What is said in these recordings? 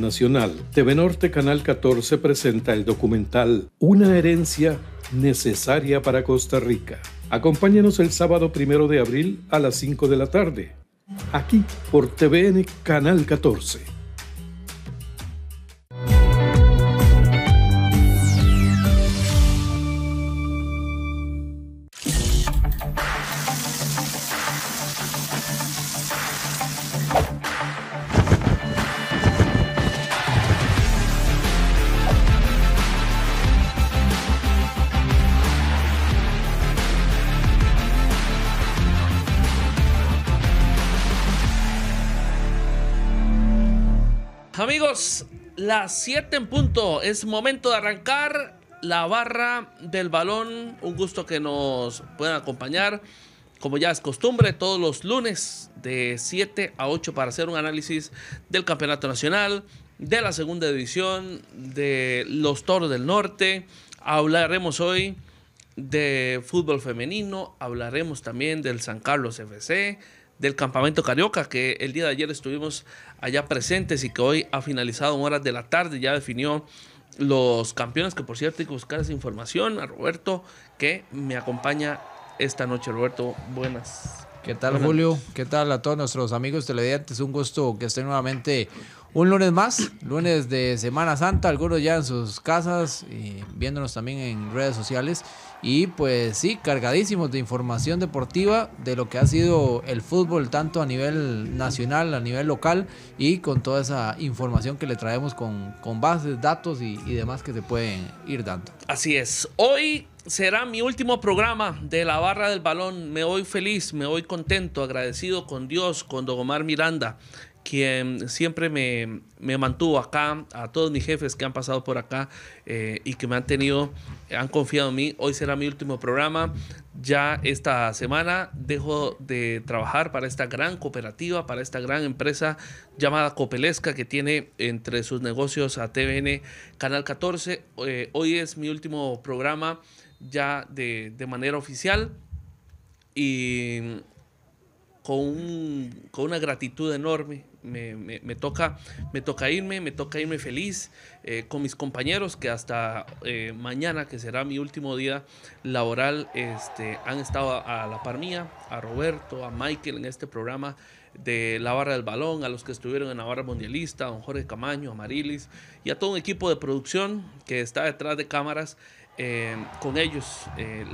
Nacional, TV Norte Canal 14 presenta el documental Una herencia necesaria para Costa Rica. Acompáñenos el sábado primero de abril a las 5 de la tarde, aquí por TVN Canal 14. 7 en punto es momento de arrancar la barra del balón. Un gusto que nos puedan acompañar, como ya es costumbre, todos los lunes de 7 a 8 para hacer un análisis del Campeonato Nacional, de la Segunda División, de los Toros del Norte. Hablaremos hoy de fútbol femenino, hablaremos también del San Carlos FC del campamento Carioca, que el día de ayer estuvimos allá presentes y que hoy ha finalizado en horas de la tarde, ya definió los campeones, que por cierto hay que buscar esa información a Roberto, que me acompaña esta noche. Roberto, buenas. ¿Qué tal, Julio? ¿Qué tal a todos nuestros amigos televidentes? Un gusto que estén nuevamente un lunes más, lunes de Semana Santa, algunos ya en sus casas, y viéndonos también en redes sociales. Y pues sí, cargadísimos de información deportiva, de lo que ha sido el fútbol, tanto a nivel nacional, a nivel local, y con toda esa información que le traemos con, bases, datos y, y demás que se pueden ir dando. Así es, hoy será mi último programa de la barra del balón. Me voy feliz, me voy contento, agradecido con Dios, con Dogomar Miranda quien siempre me, me, mantuvo acá, a todos mis jefes que han pasado por acá eh, y que me han tenido, han confiado en mí. Hoy será mi último programa. Ya esta semana dejo de trabajar para esta gran cooperativa, para esta gran empresa llamada Copelesca que tiene entre sus negocios a TVN Canal 14. Eh, hoy es mi último programa ya de, de manera oficial y con, con una gratitud enorme me, toca, me toca irme, me toca irme feliz eh, con mis compañeros que hasta eh, mañana, que será mi último día laboral, este, han estado a, la par mía, a Roberto, a Michael en este programa de la barra del balón, a los que estuvieron en la barra mundialista, a don Jorge Camaño, a Marilis y a todo un equipo de producción que está detrás de cámaras. Eh, con ellos,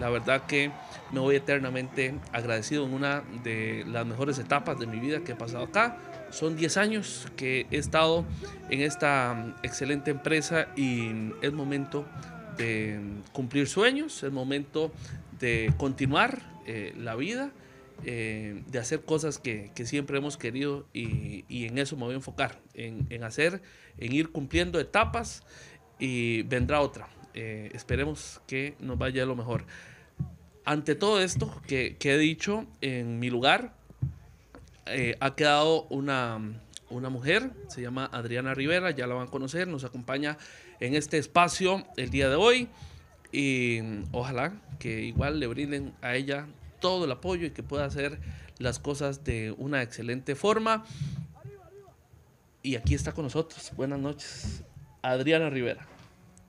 la verdad que me voy eternamente agradecido en una de las mejores etapas de mi vida que he pasado acá son 10 años que he estado en esta mm, excelente empresa y mm, es momento de mm, cumplir sueños, es momento de continuar eh, la vida, eh, de hacer cosas que, siempre hemos querido y, en eso me voy a enfocar, en, hacer, en ir cumpliendo etapas y vendrá otra. Eh, esperemos que nos vaya lo mejor. Ante todo esto que he dicho, en mi lugar, eh, ha quedado una, una mujer, se llama Adriana Rivera, ya la van a conocer, nos acompaña en este espacio el día de hoy y ojalá que igual le brinden a ella todo el apoyo y que pueda hacer las cosas de una excelente forma. Y aquí está con nosotros. Buenas noches, Adriana Rivera.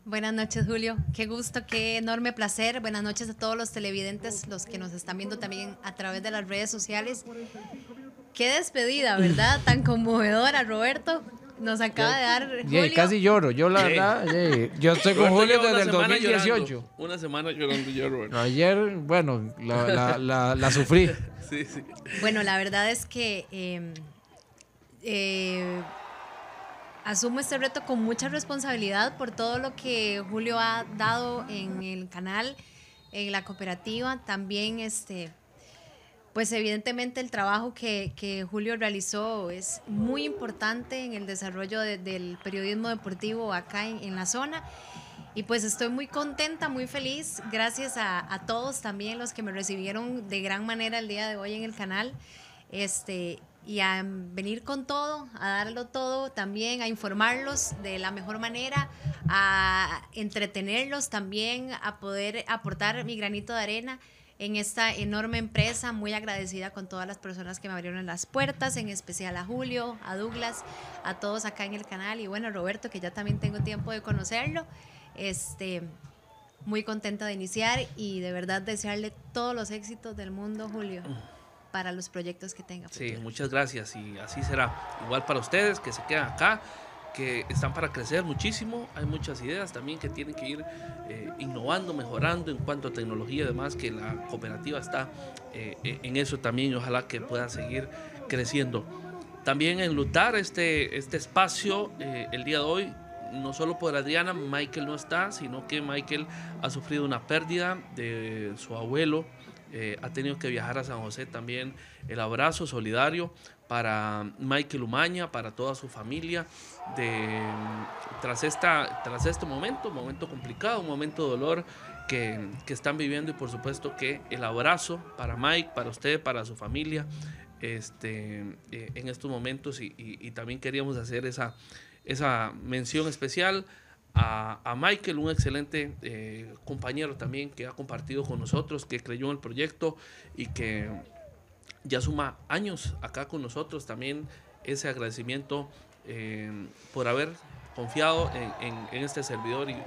Buenas noches, Julio. Qué gusto, qué enorme placer. Buenas noches a todos los televidentes, los que nos están viendo también a través de las redes sociales. Qué despedida, ¿verdad? Tan conmovedora, Roberto. Nos acaba de dar. Julio. casi lloro. Yo, la verdad, yo estoy con Julio desde el 2018. Una semana llorando yo, Roberto. Ayer, bueno, la, sufrí. Sí, sí. Bueno, la verdad es que em, eh, asumo este reto con mucha responsabilidad por todo lo que Julio ha dado en el canal, en la cooperativa. También, este pues evidentemente el trabajo que, Julio realizó es muy importante en el desarrollo del periodismo deportivo acá en, la zona. Y pues estoy muy contenta, muy feliz, gracias a, a, todos también los que me recibieron de gran manera el día de hoy en el canal. Este, y a venir con todo, a darlo todo también, a informarlos de la mejor manera, a entretenerlos también, a poder aportar mi granito de arena en esta enorme empresa, muy agradecida con todas las personas que me abrieron las puertas, en especial a Julio, a Douglas, a todos acá en el canal y bueno, Roberto, que ya también tengo tiempo de conocerlo. Este, muy contenta de iniciar y de verdad desearle todos los éxitos del mundo, Julio para los proyectos que tenga. Sí, muchas gracias y así será. Igual para ustedes que se quedan acá, que están para crecer muchísimo. Hay muchas ideas también que tienen que ir eh, innovando, mejorando en cuanto a tecnología y demás, que la cooperativa está eh, en eso también y ojalá que puedan seguir creciendo. También lutar este, este espacio eh, el día de hoy, no solo por Adriana, Michael no está, sino que Michael ha sufrido una pérdida de su abuelo, ha tenido que viajar a San José también. El abrazo solidario para Michael Umaña, para toda su familia, de, tras, esta, tras este momento, un momento complicado, un momento de dolor que, están viviendo y por supuesto que el abrazo para Mike, para usted, para su familia, este, eh, en estos momentos y, también queríamos hacer esa, esa mención especial. A, Michael, un excelente eh, compañero también que ha compartido con nosotros, que creyó en el proyecto y que ya suma años acá con nosotros. También ese agradecimiento eh, por haber confiado en, este servidor y,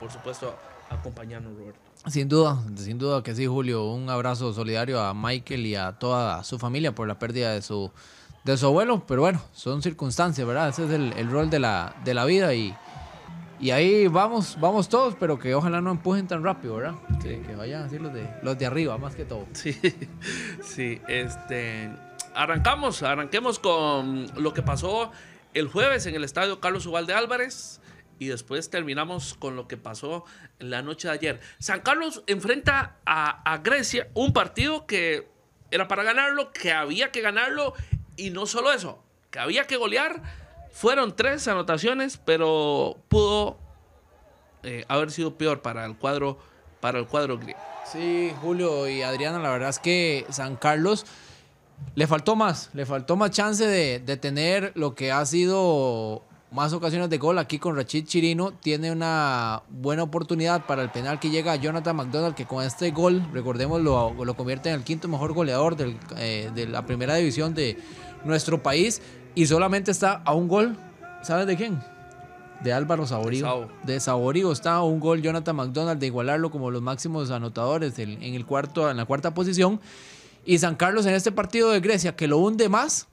por supuesto acompañarnos, Roberto. Sin duda, sin duda que sí, Julio. Un abrazo solidario a Michael y a toda su familia por la pérdida de su, de su abuelo. Pero bueno, son circunstancias, ¿verdad? Ese es el, el rol de la, de la vida y, y ahí vamos, vamos todos, pero que ojalá no empujen tan rápido, ¿verdad? Sí. Que, vayan así los de, los de arriba, más que todo. Sí, sí, este. Arrancamos, arranquemos con lo que pasó el jueves en el estadio Carlos Ubalde Álvarez y después terminamos con lo que pasó la noche de ayer. San Carlos enfrenta a, a, Grecia, un partido que era para ganarlo, que había que ganarlo, y no solo eso, que había que golear fueron tres anotaciones, pero pudo eh, haber sido peor para el cuadro para el cuadro gris Sí, Julio y Adriana, la verdad es que San Carlos le faltó más, le faltó más chance de, tener lo que ha sido más ocasiones de gol aquí con Rachid Chirino. Tiene una buena oportunidad para el penal que llega a Jonathan McDonald, que con este gol, recordemos, lo, lo convierte en el quinto mejor goleador eh, de la primera división de nuestro país. Y solamente está a un gol, ¿sabes de quién? De Álvaro Saborío. De Saborío está a un gol Jonathan McDonald de igualarlo como los máximos anotadores en, el cuarto, en la cuarta posición. Y San Carlos en este partido de Grecia, que lo hunde más,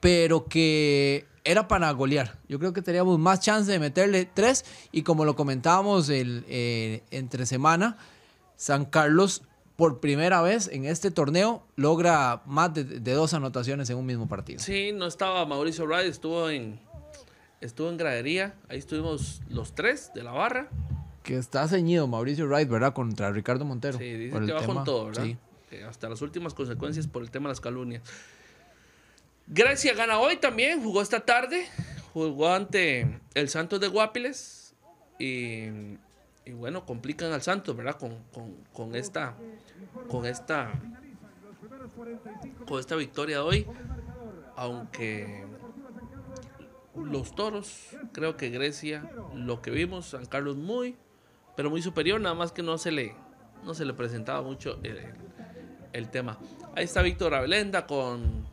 pero que era para golear. Yo creo que teníamos más chance de meterle tres. Y como lo comentábamos el, eh, entre semana, San Carlos por primera vez en este torneo logra más de, dos anotaciones en un mismo partido. Sí, no estaba Mauricio Wright, estuvo en, estuvo en gradería, ahí estuvimos los tres de la barra. Que está ceñido Mauricio Wright, ¿verdad? Contra Ricardo Montero. Sí, dice que va con todo, ¿verdad? hasta las últimas consecuencias por el tema de las calumnias. Grecia gana hoy también, jugó esta tarde, jugó ante el Santos de Guapiles y, bueno, complican al Santos, ¿verdad? Con, con, con, esta, con esta, con esta victoria de hoy, aunque los toros, creo que Grecia, lo que vimos, San Carlos muy, pero muy superior, nada más que no se le, no se le presentaba mucho el, tema. Ahí está Víctor Avelenda con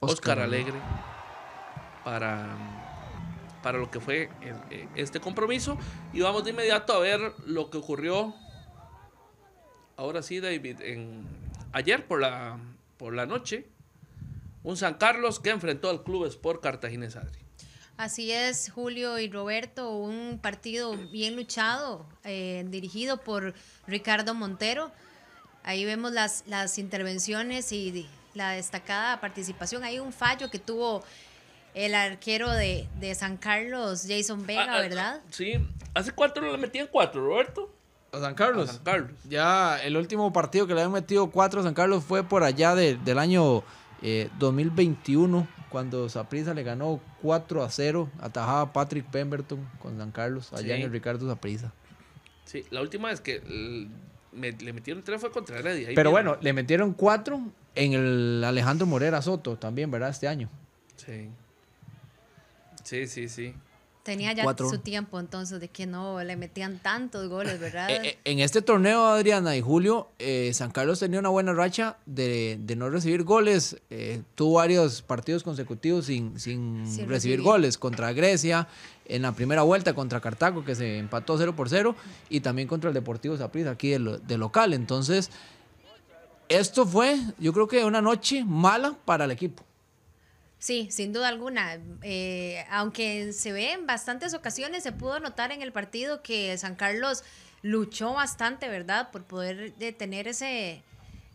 Oscar, Alegre para, para lo que fue eh, este compromiso. Y vamos de inmediato a ver lo que ocurrió Ahora sí, David, en, ayer por la, por la noche, un San Carlos que enfrentó al Club Sport Cartagena Así es, Julio y Roberto, un partido bien luchado, eh, dirigido por Ricardo Montero. Ahí vemos las, las intervenciones y la destacada participación. Hay un fallo que tuvo el arquero de, San Carlos, Jason Vega, ah, ah, ¿verdad? sí, hace cuatro le metían cuatro, Roberto. San Carlos. Carlos. Ya el último partido que le habían metido cuatro a San Carlos fue por allá del año 2021, eh, cuando Zaprisa le ganó 4 a 0, atajaba Patrick Pemberton con San Carlos, allá en el Ricardo Zaprisa. Sí, la última vez que le metieron tres fue contra Heredia. Pero bueno, le metieron cuatro en el Alejandro Morera Soto también, ¿verdad? Este año. Sí. Sí, sí, sí. Tenía ya su tiempo entonces de que no le metían tantos goles, eh, ¿verdad? Eh, eh, en este torneo, Adriana y Julio, San Carlos tenía una buena racha de, no recibir goles. tuvo varios partidos consecutivos sin, recibir, goles contra Grecia, en la primera vuelta contra Cartago, que se empató 0 por 0, y también contra el Deportivo Saprissa aquí de local. Entonces, esto fue, yo creo que una noche mala para el equipo. Sí, sin duda alguna. Eh, aunque se ve en bastantes ocasiones, se pudo notar en el partido que San Carlos luchó bastante, ¿verdad? Por poder detener eh, ese,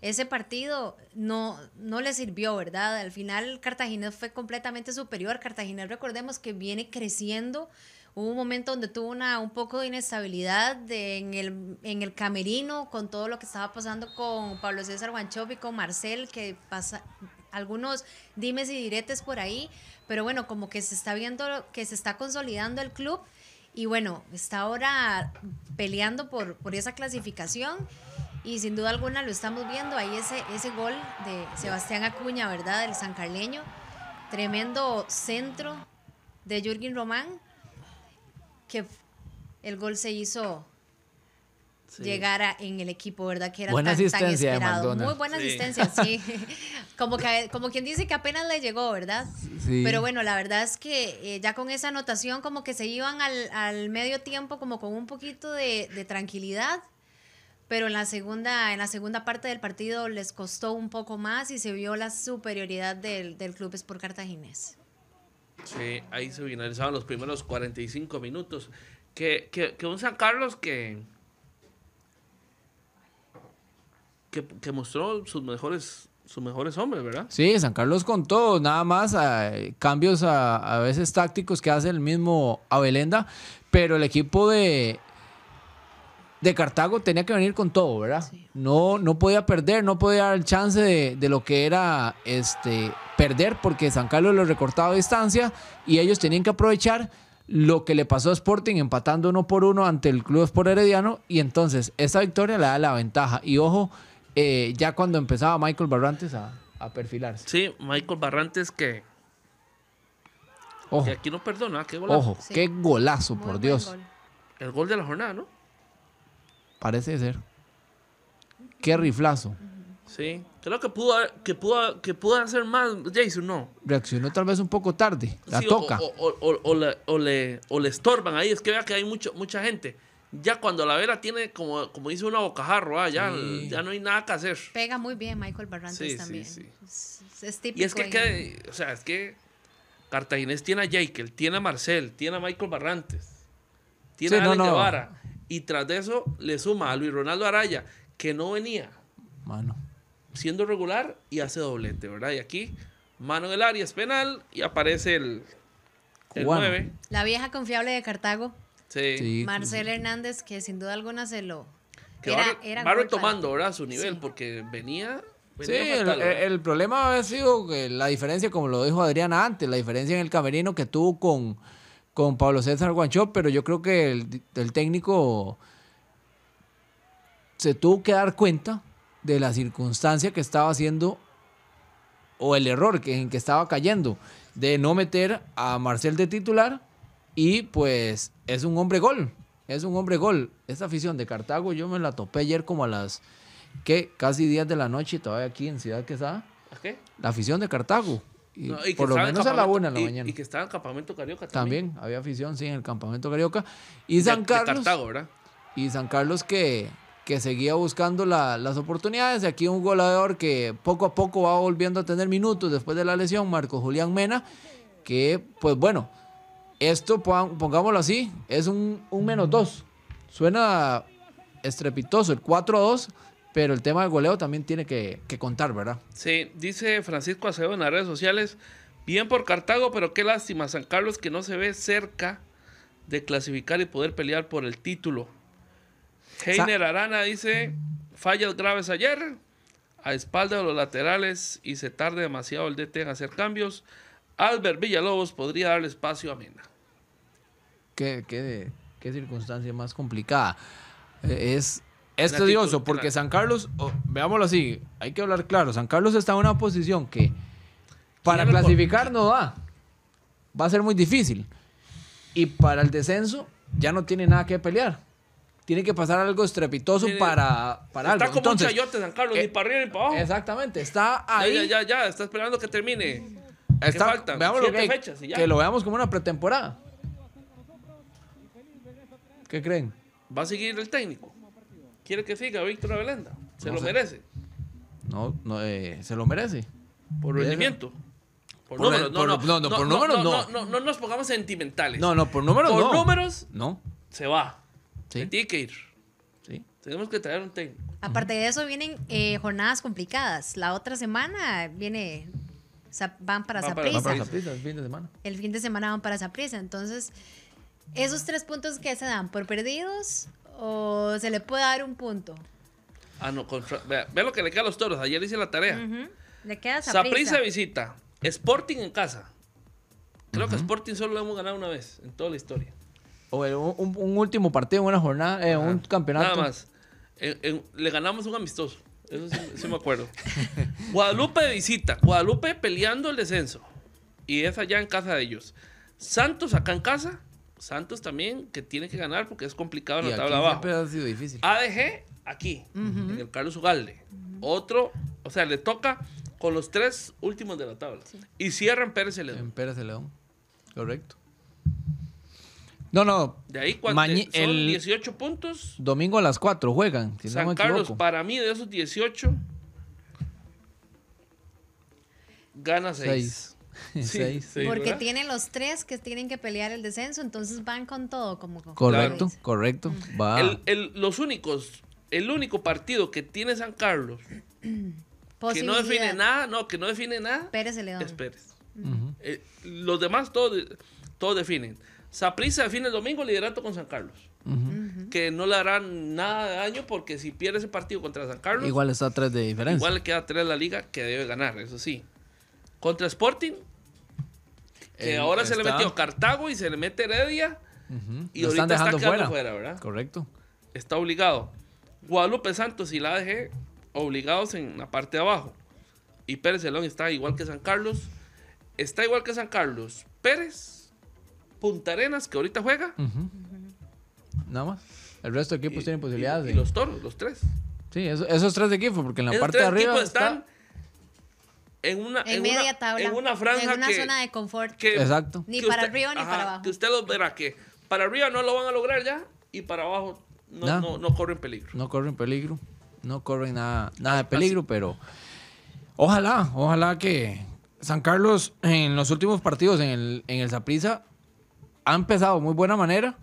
ese partido no, no le sirvió, ¿verdad? Al final Cartagena fue completamente superior. Cartagena, recordemos que viene creciendo. Hubo un momento donde tuvo una, un poco de inestabilidad en, el, en el camerino con todo lo que estaba pasando con Pablo César y con Marcel, que pasa, algunos dimes y diretes por ahí, pero bueno, como que se está viendo que se está consolidando el club y bueno, está ahora peleando por, por esa clasificación y sin duda alguna lo estamos viendo, ahí ese, ese gol de Sebastián Acuña, ¿verdad? Del San Carleño, tremendo centro de Jürgen Román, que el gol se hizo llegara en el equipo, ¿verdad? Que era buena tan, asistencia tan esperado. Muy buena asistencia, sí. como, que, como quien dice que apenas le llegó, ¿verdad? Pero bueno, la verdad es que eh, ya con esa anotación como que se iban al, al medio tiempo como con un poquito de, tranquilidad pero en la segunda en la segunda parte del partido les costó un poco más y se vio la superioridad del, del Club Sport Cartaginés. Sí, ahí se finalizaban los primeros 45 minutos. que, que un San Carlos que, que, mostró sus mejores sus mejores hombres, ¿verdad? Sí, San Carlos con todo, nada más eh, cambios a, veces tácticos que hace el mismo Abelenda, pero el equipo de, de Cartago tenía que venir con todo, ¿verdad? No, no podía perder, no podía dar el chance de, lo que era este, perder, porque San Carlos lo recortaba a distancia y ellos tenían que aprovechar lo que le pasó a Sporting empatando uno por uno ante el Club Sport Herediano y entonces esa victoria le da la ventaja y ojo eh, ya cuando empezaba Michael Barrantes a, a perfilarse. Sí, Michael Barrantes que. Ojo. aquí no perdona, qué golazo. Ojo, qué golazo, por Dios. El gol de la jornada, ¿no? Parece ser. Qué riflazo. Sí, creo que pudo, que pudo, que pudo hacer más Jason, ¿no? Reaccionó tal vez un poco tarde, la toca. O, le, le, estorban ahí, es que vea que hay mucho, mucha gente ya cuando la vela tiene, como, como dice una bocajarro, ah, ya, ya no hay nada que hacer. Pega muy bien Michael Barrantes también. es, típico. Y es que, o sea, es que Cartaginés tiene a Jekyll, tiene a Marcel, tiene a Michael Barrantes, tiene a Alex Guevara. Y tras de eso le suma a Luis Ronaldo Araya, que no venía. Mano. Siendo regular y hace doblete, ¿verdad? Y aquí, mano del área es penal y aparece el, el 9. La vieja confiable de Cartago. Pues Marcel Hernández, que sin duda alguna se lo. Que era, tomando, ahora Su nivel, porque venía. sí, el, problema había sido la diferencia, como lo dijo Adriana antes, la diferencia en el camerino que tuvo con, con Pablo César Guancho, pero yo creo que el, técnico se tuvo que dar cuenta de la circunstancia que estaba haciendo o el error que, en que estaba cayendo de no meter a Marcel de titular y pues es un hombre gol. Es un hombre gol. Esa afición de Cartago yo me la topé ayer como a las ¿Qué? casi 10 de la noche todavía aquí en Ciudad Quesada. ¿A qué? La afición de Cartago. Y, por lo menos a la una de la mañana. Y que estaba en campamento carioca también. También había afición, sí, en el campamento carioca. Y San Carlos. Y San Carlos que, que seguía buscando las oportunidades. Aquí un goleador que poco a poco va volviendo a tener minutos después de la lesión, Marco Julián Mena. Que, pues bueno, esto, pongámoslo así, es un, menos dos. Suena estrepitoso el 4 a 2, pero el tema del goleo también tiene que, contar, ¿verdad? Sí, dice Francisco Acevedo en las redes sociales, bien por Cartago, pero qué lástima, San Carlos que no se ve cerca de clasificar y poder pelear por el título. Heiner Arana dice, fallas graves ayer, a espalda de los laterales y se tarda demasiado el DT en hacer cambios. Albert Villalobos podría darle espacio a Mena. Qué, qué, qué circunstancia más complicada. Eh, es, tedioso porque San Carlos, veámoslo así, hay que hablar claro. San Carlos está en una posición que para clasificar no da. Va a ser muy difícil. Y para el descenso ya no tiene nada que pelear. Tiene que pasar algo estrepitoso para, está como un chayote, San Carlos, eh, ni para arriba ni para abajo. Exactamente, está ahí. Ya, ya, ya, está esperando que termine. Está, Que, que lo veamos como una pretemporada. ¿Qué creen? ¿Va a seguir el técnico? ¿Quiere que siga Víctor Avelenda? ¿Se lo merece? No, no eh, se lo merece. ¿Por rendimiento? Por, el, no, no, no, por números no. No, nos pongamos sentimentales. No, no, por números no. Por números no. Se va. ¿Sí? tiene que ir. Sí. Tenemos que traer un técnico. Aparte de eso vienen eh, jornadas complicadas. La otra semana viene van para Saprisa. el fin de semana. El fin de semana van para Saprisa. Entonces, esos tres puntos que se dan por perdidos o se le puede dar un punto. Ah, no, Ve lo que le queda a los toros. Ayer hice la tarea. Le queda Saprisa. visita. Sporting en casa. Creo que Sporting solo lo hemos ganado una vez en toda la historia. O un, último partido, una jornada, eh, un campeonato. Nada más. le ganamos un amistoso. Eso me acuerdo. Guadalupe de visita. Guadalupe peleando el descenso. Y es allá en casa de ellos. Santos acá en casa. Santos también, que tiene que ganar porque es complicado la tabla abajo. Ha sido difícil. ADG, aquí, en el Carlos Ugalde. Otro, o sea, le toca con los tres últimos de la tabla. Y cierra en Pérez y León. En Pérez León, correcto. No, no. De ahí cuando son el 18 puntos. Domingo a las 4 juegan. San Carlos, para mí, de esos 18, gana 6. 6. Porque tiene los tres que tienen que pelear el descenso, entonces van con todo. como Correcto, correcto. Mm. Va. los únicos, el único partido que tiene San Carlos que no define nada, no, que no define nada, Pérez León. es Pérez. Eh, los demás todos todos definen. Saprisa define el domingo liderato con San Carlos. Que no le harán nada de daño porque si pierde ese partido contra San Carlos. Igual está queda tres de diferencia. Igual le queda tres de la liga que debe ganar, eso sí. Contra Sporting, eh, ahora se le metió Cartago y se le mete Heredia. Y Lo ahorita están dejando fuera. ¿verdad? Correcto. Está obligado. Guadalupe Santos y la ADG obligados en la parte de abajo. Y Pérez está igual que San Carlos está igual que San Carlos. Pérez, Punta Arenas, que ahorita juega. Nada más. El resto de equipos tienen posibilidades. Y, los toros, los tres. Sí, esos, tres equipos, porque en la parte de arriba. están en una, en, media una, En una franja. En una zona de confort. Exacto. Ni para arriba ni para abajo. Que usted lo verá que para arriba no lo van a lograr ya y para abajo no, no, corren peligro. No corren peligro. No corren nada, nada de peligro, pero ojalá, ojalá que, San Carlos en los últimos partidos en el, en el Zaprisa ha empezado muy buena manera,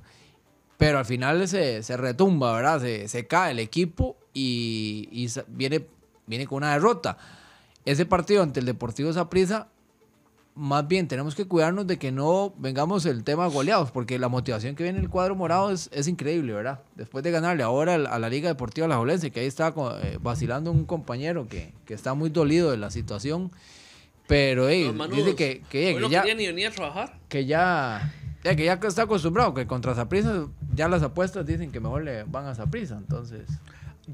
pero al final se, retumba, ¿verdad? Se, cae el equipo y, viene, viene con una derrota. Ese partido ante el Deportivo Zaprisa más bien tenemos que cuidarnos de que no vengamos el tema goleados, porque la motivación que viene el cuadro morado es, increíble, ¿verdad? Después de ganarle ahora a la Liga Deportiva La Jolense, que ahí está eh, vacilando un compañero que, que, está muy dolido de la situación pero dice que, que, ya, ni a trabajar. Que ya, que ya está acostumbrado, que contra Zaprisa ya las apuestas dicen que mejor le van a Zaprisa, entonces.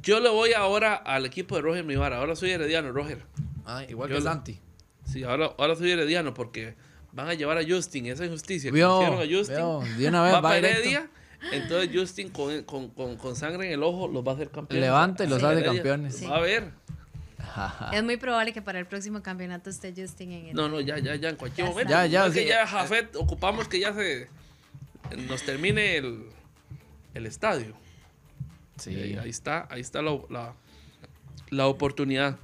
Yo le voy ahora al equipo de Roger Mivar, ahora soy herediano, Roger. Ah, igual que Santi. Sí, ahora, ahora soy herediano porque van a llevar a Justin, esa injusticia. Vio, a Justin. Vio, de una vez va, Heredia, entonces Justin con, con, con, sangre en el ojo los va a hacer campeones. Levante los hace campeones. Va a ver es muy probable que para el próximo campeonato esté Justin en el. No, no, ya, ya, ya, en cualquier momento. Ya, ya, que ya, Jafet, ocupamos que ya se nos termine el, el estadio. Sí. ahí, está, ahí está la, la, oportunidad.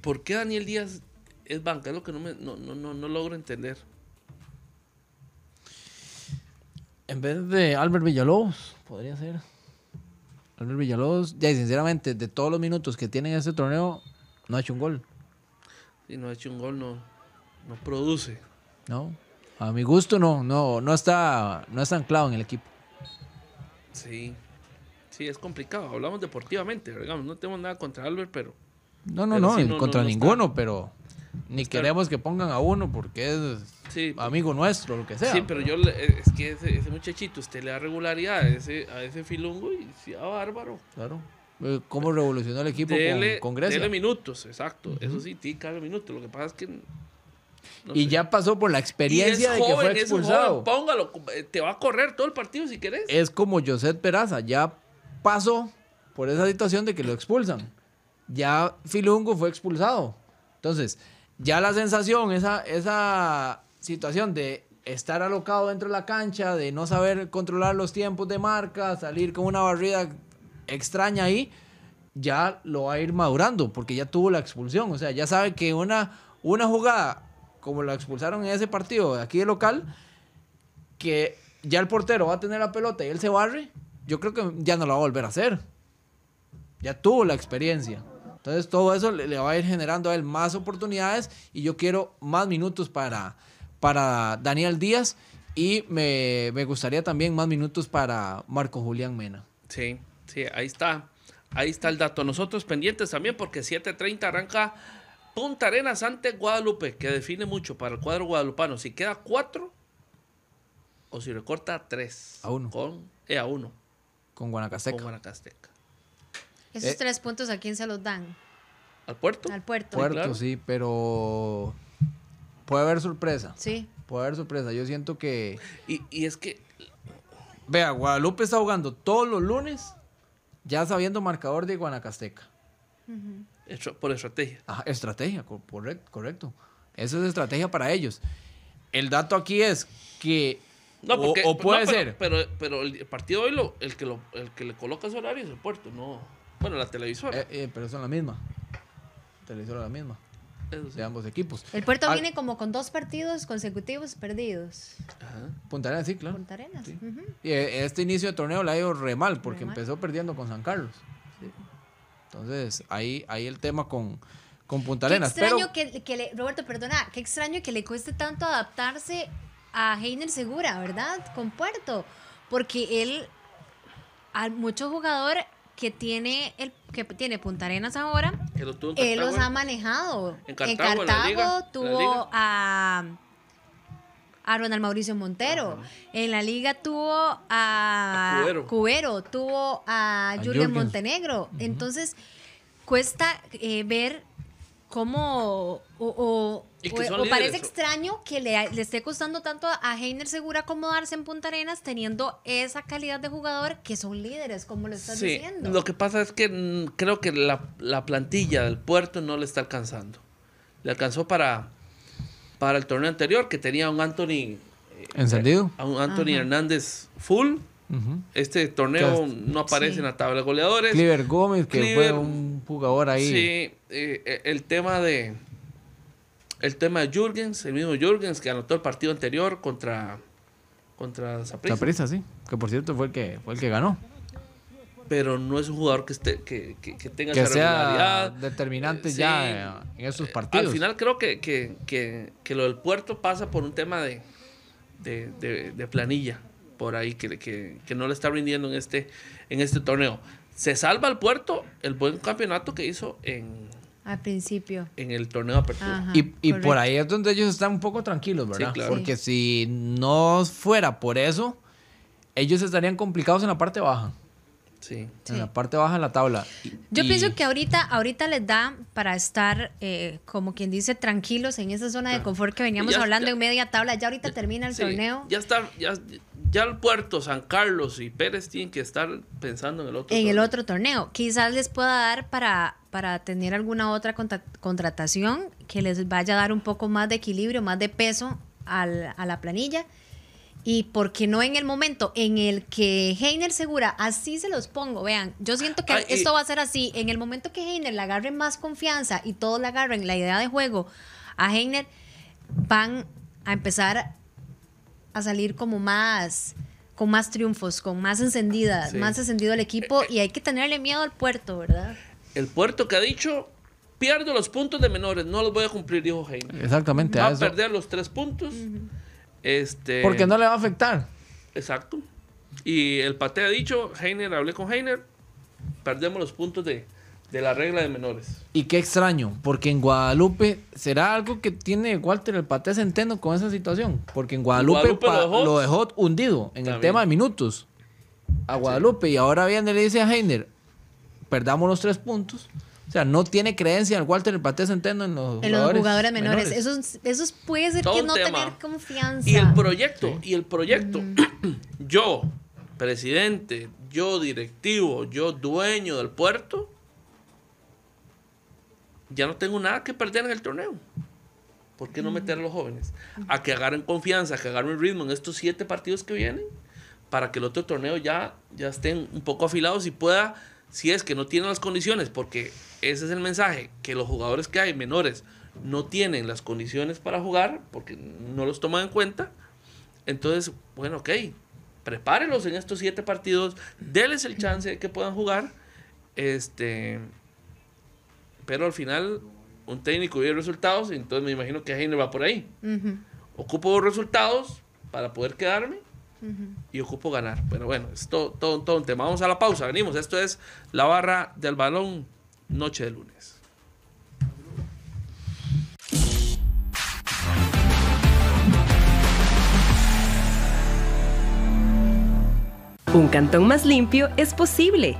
¿Por qué Daniel Díaz es banca? Es lo que no, me, no logro entender. En vez de Albert Villalobos, podría ser. Villalodos, Villalobos, ya, y sinceramente, de todos los minutos que tiene en este torneo, no ha hecho un gol. Si no ha hecho un gol, no, no produce. No, a mi gusto no, no, no está, no está anclado en el equipo. Sí, sí, es complicado. Hablamos deportivamente, digamos, no tenemos nada contra Albert, pero. No, no, no, contra ninguno, pero ni queremos que pongan a uno porque es pues. amigo nuestro, lo que sea. Sí, pero yo, eh, es que ese, muchachito, usted le da regularidad a ese, filungo y se bárbaro. Claro. Eh, ¿Cómo revolucionó el equipo con, con, Grecia? minutos, exacto. Eso sí, cada minuto Lo que pasa es que. y ya pasó por la experiencia de que fue expulsado. póngalo, eh, te va a correr todo el partido si querés. Es como José Peraza, ya pasó por esa situación de que lo expulsan. Ya Filungo fue expulsado. Entonces, ya la sensación, esa, esa situación de estar alocado dentro de la cancha, de no saber controlar los tiempos de marca, salir con una barrida extraña ahí, ya lo va a ir madurando porque ya tuvo la expulsión. O sea, ya sabe que una, una jugada como la expulsaron en ese partido de aquí de local, que ya el portero va a tener la pelota y él se barre, yo creo que ya no la va a volver a hacer. Ya tuvo la experiencia. Entonces todo eso le va a ir generando a él más oportunidades y yo quiero más minutos para, para Daniel Díaz y me, gustaría también más minutos para Marco Julián Mena. Sí, sí, ahí está. Ahí está el dato. Nosotros pendientes también porque 7.30 arranca Punta Arenas ante Guadalupe, que define mucho para el cuadro guadalupano. Si queda cuatro o si recorta tres. A uno. Con, eh, a uno. Con Guanacasteca. Con Guanacasteca. Esos eh. tres puntos a quién se los dan. ¿Al puerto? Al puerto. sí, pero Puede haber sorpresa. Sí. Puede haber sorpresa. Yo siento que. Y, es que. Vea, Guadalupe está jugando todos los lunes, ya sabiendo marcador de Guanacasteca. por estrategia. Ajá, estrategia, correcto, eso Esa es estrategia para ellos. El dato aquí es que. No, puede ser. Pero, pero, el partido hoy, lo, el, que el que le coloca su horario es el puerto, no. Bueno, la televisora. Eh, eh, pero son la misma. La televisora la misma de ambos equipos. El Puerto viene como con dos partidos consecutivos perdidos. Punta Arenas, sí, claro. Punta Arenas. Y eh, este inicio de torneo la ha ido re mal porque empezó perdiendo con San Carlos. Entonces, ahí, ahí el tema con, con Punta Arenas. Qué extraño que, le, Roberto, perdona, qué extraño que le cueste tanto adaptarse a Heiner Segura, ¿verdad? Con Puerto. Porque él, a muchos jugadores que tiene el que tiene Punta Arenas ahora, él los, ha manejado. En Cartago, tuvo a, Ronald Mauricio Montero. En la liga tuvo a, Cuero. tuvo a, a Montenegro. Entonces, cuesta eh, ver cómo o, parece extraño que le, esté costando tanto a Heiner Segura acomodarse en Punta Arenas teniendo esa calidad de jugador que son líderes, como lo estás diciendo. Lo que pasa es que mm, creo que la, plantilla del puerto no le está alcanzando. Le alcanzó para, para el torneo anterior que tenía un Anthony... Eh, ¿Encendido? A un Anthony Hernández full este torneo no aparece en la tabla de goleadores. Cliver Gómez, que fue un jugador ahí. Sí, eh, el tema de. El tema de Jürgens, el mismo Jürgens que anotó el partido anterior contra. Contra Zapriza, sí. Que por cierto fue el que, fue el que ganó. Pero no es un jugador que, esté, que, que, que tenga que sea determinante eh, ya en esos eh, partidos. Al final creo que, lo del puerto pasa por un tema de planilla por ahí que, que, que, no le está rindiendo en este, en este torneo. Se salva el puerto el buen campeonato que hizo en... Al principio. En el torneo de apertura. y, y por ahí es donde ellos están un poco tranquilos, ¿verdad? Porque si no fuera por eso, ellos estarían complicados en la parte baja. Sí. En la parte baja de la tabla. Yo pienso que ahorita, ahorita les da para estar, eh, como quien dice, tranquilos en esa zona de confort que veníamos hablando en media tabla. Ya ahorita termina el sí, torneo. Ya está, ya, ya el puerto San Carlos y Pérez tienen que estar pensando en el otro. En el otro torneo. Quizás les pueda dar para, para tener alguna otra contratación que les vaya a dar un poco más de equilibrio, más de peso a la planilla. Y porque no en el momento en el que Heiner Segura, así se los pongo, vean, yo siento que esto va a ser así, en el momento que Heiner le agarre más confianza y todos le agarren la idea de juego a Heiner, van a empezar a salir como más con más triunfos, con más encendida, más encendido el equipo eh, eh. y hay que tenerle miedo al puerto, ¿verdad? El puerto que ha dicho, pierdo los puntos de menores, no los voy a cumplir, dijo Heiner Exactamente. Va a, perder los tres puntos. este... Porque no le va a afectar. Exacto. Y el pate ha dicho, Heiner, hablé con Heiner, perdemos los puntos de, de la regla de menores. Y qué extraño, porque en Guadalupe será algo que tiene Walter el Paté Centeno con esa situación, porque en Guadalupe, lo, dejó, hundido en el tema de minutos a Guadalupe y ahora viene le dice a Heiner, perdamos los tres puntos. O sea, no tiene creencia en Walter el Paté Centeno en los jugadores, menores. Eso, puede ser que no tener confianza. Y el proyecto, y el proyecto. yo, presidente, yo directivo, yo dueño del puerto, ya no tengo nada que perder en el torneo. ¿Por qué no meter a los jóvenes? A que agarren confianza, a que agarren ritmo en estos siete partidos que vienen, para que el otro torneo ya, ya estén un poco afilados y pueda, si es que no tienen las condiciones, porque ese es el mensaje, que los jugadores que hay menores no tienen las condiciones para jugar, porque no los toman en cuenta. Entonces, bueno, ok, prepárenlos en estos siete partidos, déles el chance de que puedan jugar. Este pero al final un técnico vive resultados, entonces me imagino que Heiner va por ahí. Ocupo resultados para poder quedarme y ocupo ganar. Pero bueno, es todo un tema. Vamos a la pausa, venimos. Esto es La Barra del Balón, noche de lunes. Un cantón más limpio es posible.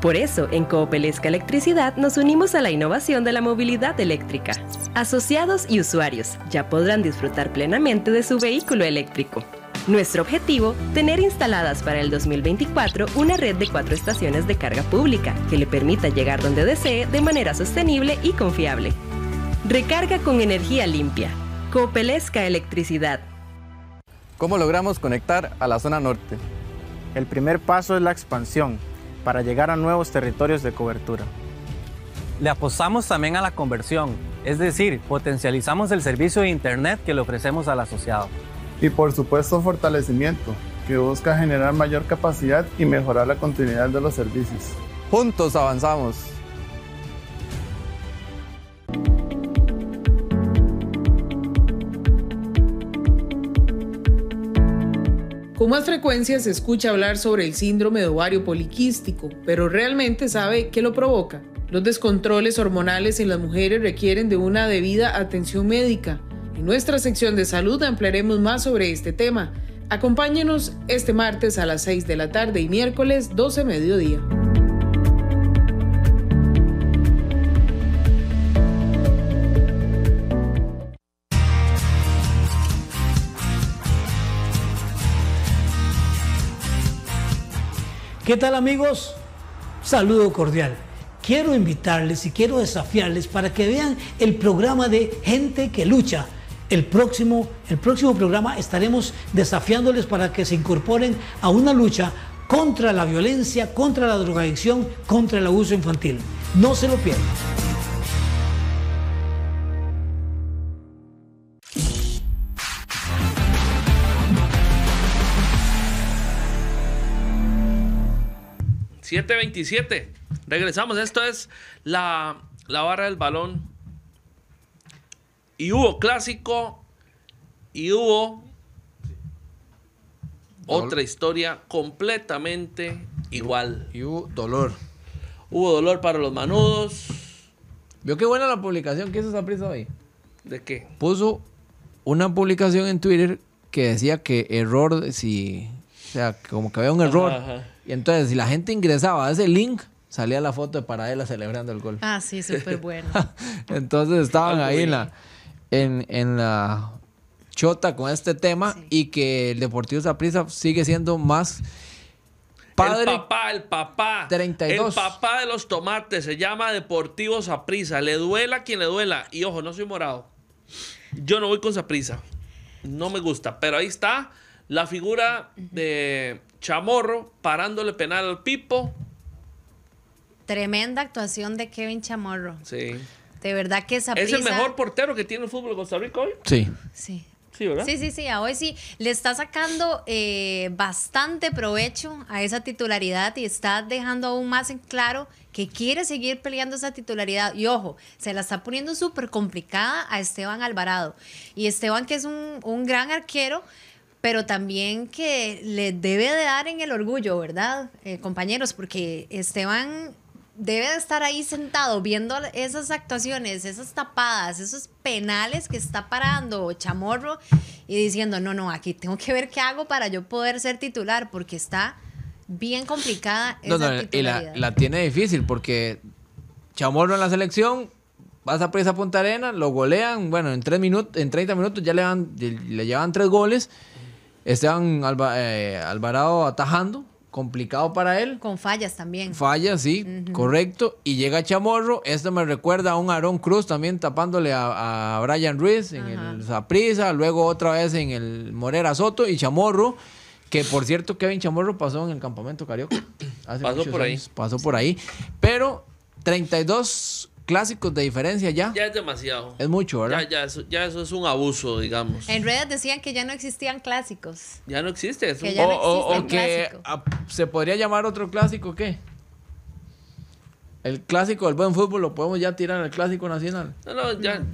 Por eso, en Coopelesca Electricidad nos unimos a la innovación de la movilidad eléctrica. Asociados y usuarios ya podrán disfrutar plenamente de su vehículo eléctrico. Nuestro objetivo, tener instaladas para el 2024 una red de cuatro estaciones de carga pública que le permita llegar donde desee de manera sostenible y confiable. Recarga con energía limpia. Coopelesca Electricidad. ¿Cómo logramos conectar a la zona norte? El primer paso es la expansión para llegar a nuevos territorios de cobertura. Le apostamos también a la conversión, es decir, potencializamos el servicio de Internet que le ofrecemos al asociado. Y por supuesto fortalecimiento, que busca generar mayor capacidad y mejorar la continuidad de los servicios. Juntos avanzamos. más frecuencia se escucha hablar sobre el síndrome de ovario poliquístico, pero realmente sabe qué lo provoca. Los descontroles hormonales en las mujeres requieren de una debida atención médica. En nuestra sección de salud ampliaremos más sobre este tema. Acompáñenos este martes a las 6 de la tarde y miércoles 12 mediodía. ¿Qué tal amigos? Saludo cordial. Quiero invitarles y quiero desafiarles para que vean el programa de Gente que Lucha. El próximo, el próximo programa estaremos desafiándoles para que se incorporen a una lucha contra la violencia, contra la drogadicción, contra el abuso infantil. No se lo pierdan. 7.27. Regresamos. Esto es la, barra del balón. Y hubo clásico. Y hubo otra historia completamente igual. Y hubo dolor. Hubo dolor para los manudos. Vio qué buena la publicación que hizo prisa hoy. ¿De qué? Puso una publicación en Twitter que decía que error, si. O sea, como que había un error. Y entonces, si la gente ingresaba a ese link, salía la foto de Paradela celebrando el gol. Ah, sí, súper bueno. entonces estaban ahí en la, en, la chota con este tema y que el Deportivo Saprisa sigue siendo más padre. El papá, el papá. 32. El papá de los tomates se llama Deportivo Saprisa. Le duela quien le duela. Y ojo, no soy morado. Yo no voy con Saprisa. No me gusta. Pero ahí está la figura de Chamorro parándole penal al Pipo. Tremenda actuación de Kevin Chamorro. Sí. De verdad que esa ¿Es el mejor portero que tiene el fútbol de Costa Rica hoy? Sí. Sí. Sí, Sí, sí, sí. hoy sí le está sacando eh, bastante provecho a esa titularidad y está dejando aún más en claro que quiere seguir peleando esa titularidad. Y ojo, se la está poniendo súper complicada a Esteban Alvarado. Y Esteban, que es un gran arquero, pero también que le debe de dar en el orgullo, ¿verdad, eh, compañeros? Porque Esteban debe de estar ahí sentado viendo esas actuaciones, esas tapadas, esos penales que está parando Chamorro y diciendo, no, no, aquí tengo que ver qué hago para yo poder ser titular, porque está bien complicada. Esa no, no, y la, tiene difícil porque Chamorro en la selección, vas a presa Punta Arena, lo golean, bueno, en, tres minutos, en 30 minutos ya le, van, le llevan tres goles. Esteban eh, Alvarado atajando, complicado para él. Con fallas también. Fallas, sí, correcto. Y llega Chamorro. Esto me recuerda a un Aaron Cruz también tapándole a, Brian Ruiz en el Zaprisa, luego otra vez en el Morera Soto y Chamorro. Que por cierto, Kevin Chamorro pasó en el campamento Carioca. pasó por ahí. Pasó por ahí. Pero 32 clásicos de diferencia ya. Ya es demasiado. Es mucho, ¿verdad? Ya, ya, eso, es un abuso, digamos. En redes decían que ya no existían clásicos. Ya no existe. Eso. Que o, que se podría llamar otro clásico, ¿qué? El clásico del buen fútbol lo podemos ya tirar al clásico nacional. No, no, ya,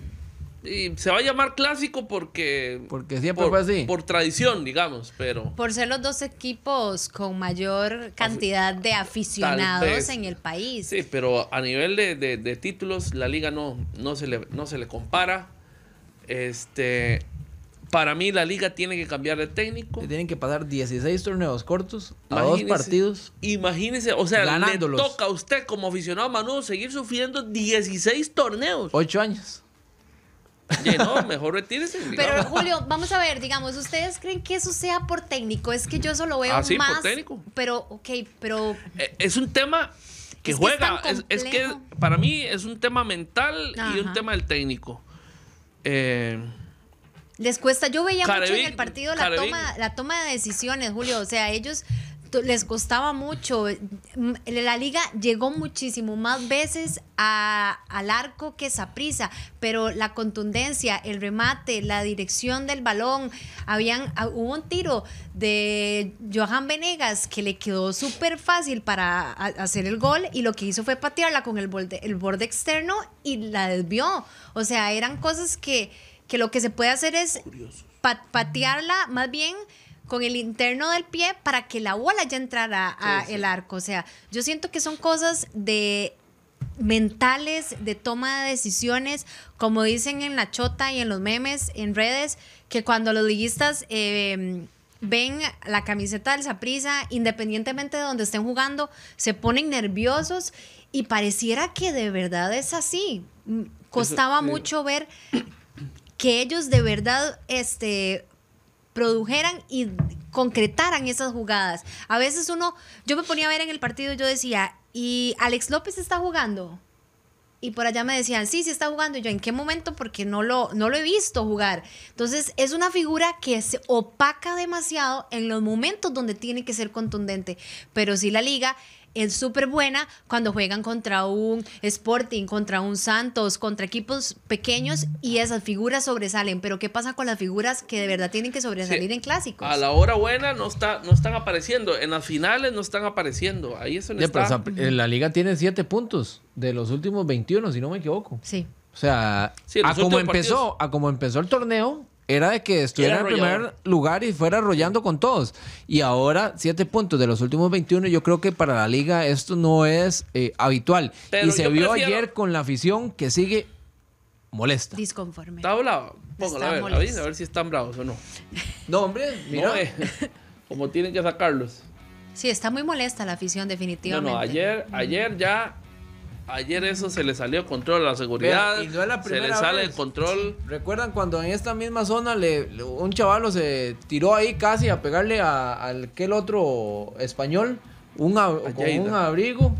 y se va a llamar clásico porque. Porque siempre por, así. Por tradición, digamos, pero. Por ser los dos equipos con mayor cantidad de aficionados en el país. Sí, pero a nivel de, títulos, la liga no, no, se le, no se le compara. Este. Para mí, la liga tiene que cambiar de técnico. Tienen que pasar 16 torneos cortos a dos partidos. Imagínese, o sea, le toca a usted como aficionado Manu seguir sufriendo 16 torneos. Ocho años no, mejor retírese. Pero Julio, vamos a ver, digamos, ¿ustedes creen que eso sea por técnico? Es que yo solo veo ah, sí, más. Por técnico. Pero, ok, pero. Eh, es un tema que juega. es, que para mí es un tema mental y un tema del técnico. Eh, Les cuesta, yo veía mucho en el partido la toma, la toma de decisiones, Julio. O sea, ellos les costaba mucho. La liga llegó muchísimo más veces al arco que prisa. pero la contundencia, el remate, la dirección del balón, habían, hubo un tiro de Johan Venegas que le quedó súper fácil para hacer el gol y lo que hizo fue patearla con el borde, el borde externo y la desvió. O sea, eran cosas que, que lo que se puede hacer es patearla más bien con el interno del pie para que la bola ya entrara a el arco. O sea, yo siento que son cosas de mentales, de toma de decisiones, como dicen en la chota y en los memes, en redes, que cuando los liguistas em, ven la camiseta del Saprisa, independientemente de donde estén jugando, se ponen nerviosos y pareciera que de verdad es así. Mm, costaba mucho ver que ellos de verdad este, produjeran y concretaran esas jugadas. A veces uno, yo me ponía a ver en el partido y yo decía, ¿y Alex López está jugando? y por allá me decían, sí, sí está jugando. Y yo, ¿en qué momento? Porque no lo, no lo he visto jugar. Entonces, es una figura que se opaca demasiado en los momentos donde tiene que ser contundente. Pero sí la liga es súper buena cuando juegan contra un Sporting, contra un Santos, contra equipos pequeños y esas figuras sobresalen. Pero ¿qué pasa con las figuras que de verdad tienen que sobresalir en clásicos? A la hora buena no, está, no están apareciendo, en las finales no están apareciendo. Ahí eso no eh, la liga tiene siete puntos de los últimos 21, si no me equivoco. Sí. O sea, a como empezó, a como empezó el torneo, era de que estuviera en primer lugar y fuera arrollando con todos. Y ahora, siete puntos de los últimos 21, yo creo que para la liga esto no es eh, habitual. y se vio ayer con la afición que sigue molesta. Disconforme. Está bravo. Póngala, a ver, a ver si están bravos o no. No, hombre, mira. Eh, como tienen que sacarlos. Sí, está muy molesta la afición, definitivamente. No, no, ayer, ayer ya Ayer eso se le salió control a la seguridad. se le sale el control. ¿Recuerdan cuando en esta misma zona le, un chavalo se tiró ahí casi a pegarle a, aquel otro español? Un, con un abrigo.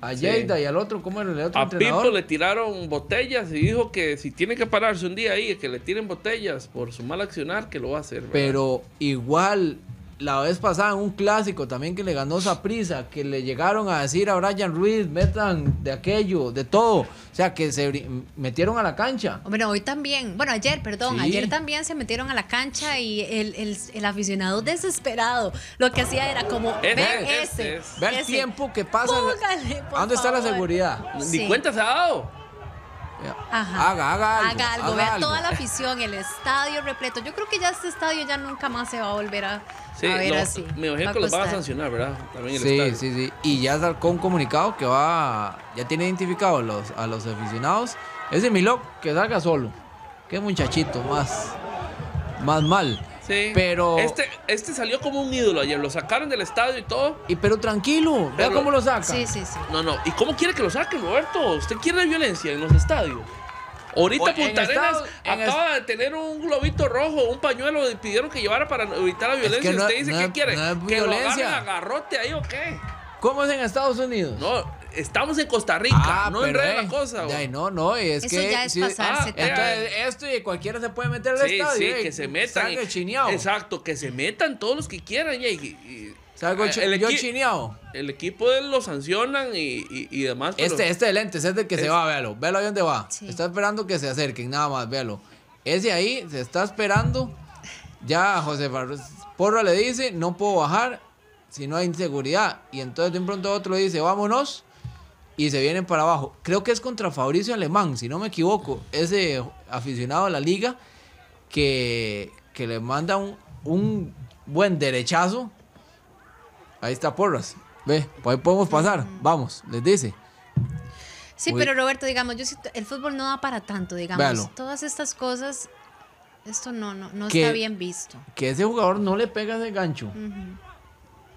A Yeida y al otro, ¿cómo era el otro? A entrenador? le tiraron botellas y dijo que si tiene que pararse un día ahí, que le tiren botellas por su mal accionar, que lo va a hacer. Pero igual la vez pasada en un clásico también que le ganó esa prisa que le llegaron a decir a Brian Ruiz, metan de aquello, de todo. O sea, que se metieron a la cancha. Bueno hoy también, bueno, ayer, perdón, ayer también se metieron a la cancha y el, aficionado desesperado lo que hacía era como, ver ese, Ve el tiempo que pasa. ¿Dónde está la seguridad? Ni cuenta se Haga, haga algo. Haga vea toda la afición, el estadio repleto. Yo creo que ya este estadio ya nunca más se va a volver a, ver así. Me imagino los van a sancionar, ¿verdad? sí, sí. Y ya sacó un comunicado que va, ya tiene identificado a los aficionados. Ese Milok que salga solo. Qué muchachito, más, más mal. Pero. Este, este salió como un ídolo ayer. Lo sacaron del estadio y todo. Y pero tranquilo, vea cómo lo saca. Sí, sí, sí. No, no. ¿Y cómo quiere que lo saquen, Roberto? ¿Usted quiere violencia en los estadios? Ahorita Punta Arenas acaba de tener un globito rojo, un pañuelo, le pidieron que llevara para evitar la violencia. ¿Usted dice quiere? ¿Que violencia. lo ahí o qué? ¿Cómo es en Estados Unidos? No, estamos en Costa Rica, ah, no en la eh, cosa, Ay, no, no, es Eso que. ya es ah, esto y cualquiera se puede meter al sí, estadio. Sí, eh, que se metan. chineado. exacto, que se metan todos los que quieran, y, y, eh, el, El equipo de él lo sancionan y, y, demás. este, este de es el que se va, véalo. Véalo ahí dónde va. Está esperando que se acerquen, nada más, véalo. Ese ahí se está esperando. Ya José Porra le dice, no puedo bajar si no hay inseguridad. Y entonces de un pronto otro le dice, vámonos y se vienen para abajo. Creo que es contra Fabricio Alemán, si no me equivoco, ese aficionado a la liga que, le manda un, un, buen derechazo. Ahí está Porras. Ve, pues ahí podemos pasar. Vamos, les dice. Sí, pero Roberto, digamos, yo siento, el fútbol no da para tanto, digamos. Todas estas cosas, esto no, no, no está bien visto. Que ese jugador no le pega de gancho.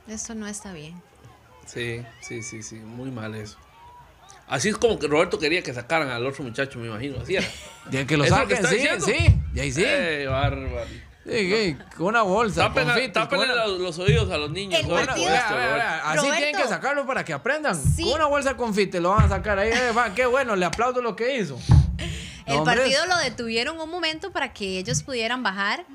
Esto no está bien. Sí, sí, sí, sí, muy mal eso. Así es como que Roberto quería que sacaran al otro muchacho, me imagino. Así era. que lo saquen, sí, sí. Y ahí sí. Ey, bárbaro. Sí, con una bolsa. Tápenle, tápenle los, oídos a los niños. Así tienen que sacarlo para que aprendan. Con una bolsa de confite lo van a sacar ahí. Eh, qué bueno, le aplaudo lo que hizo. El partido lo detuvieron un momento para que ellos pudieran bajar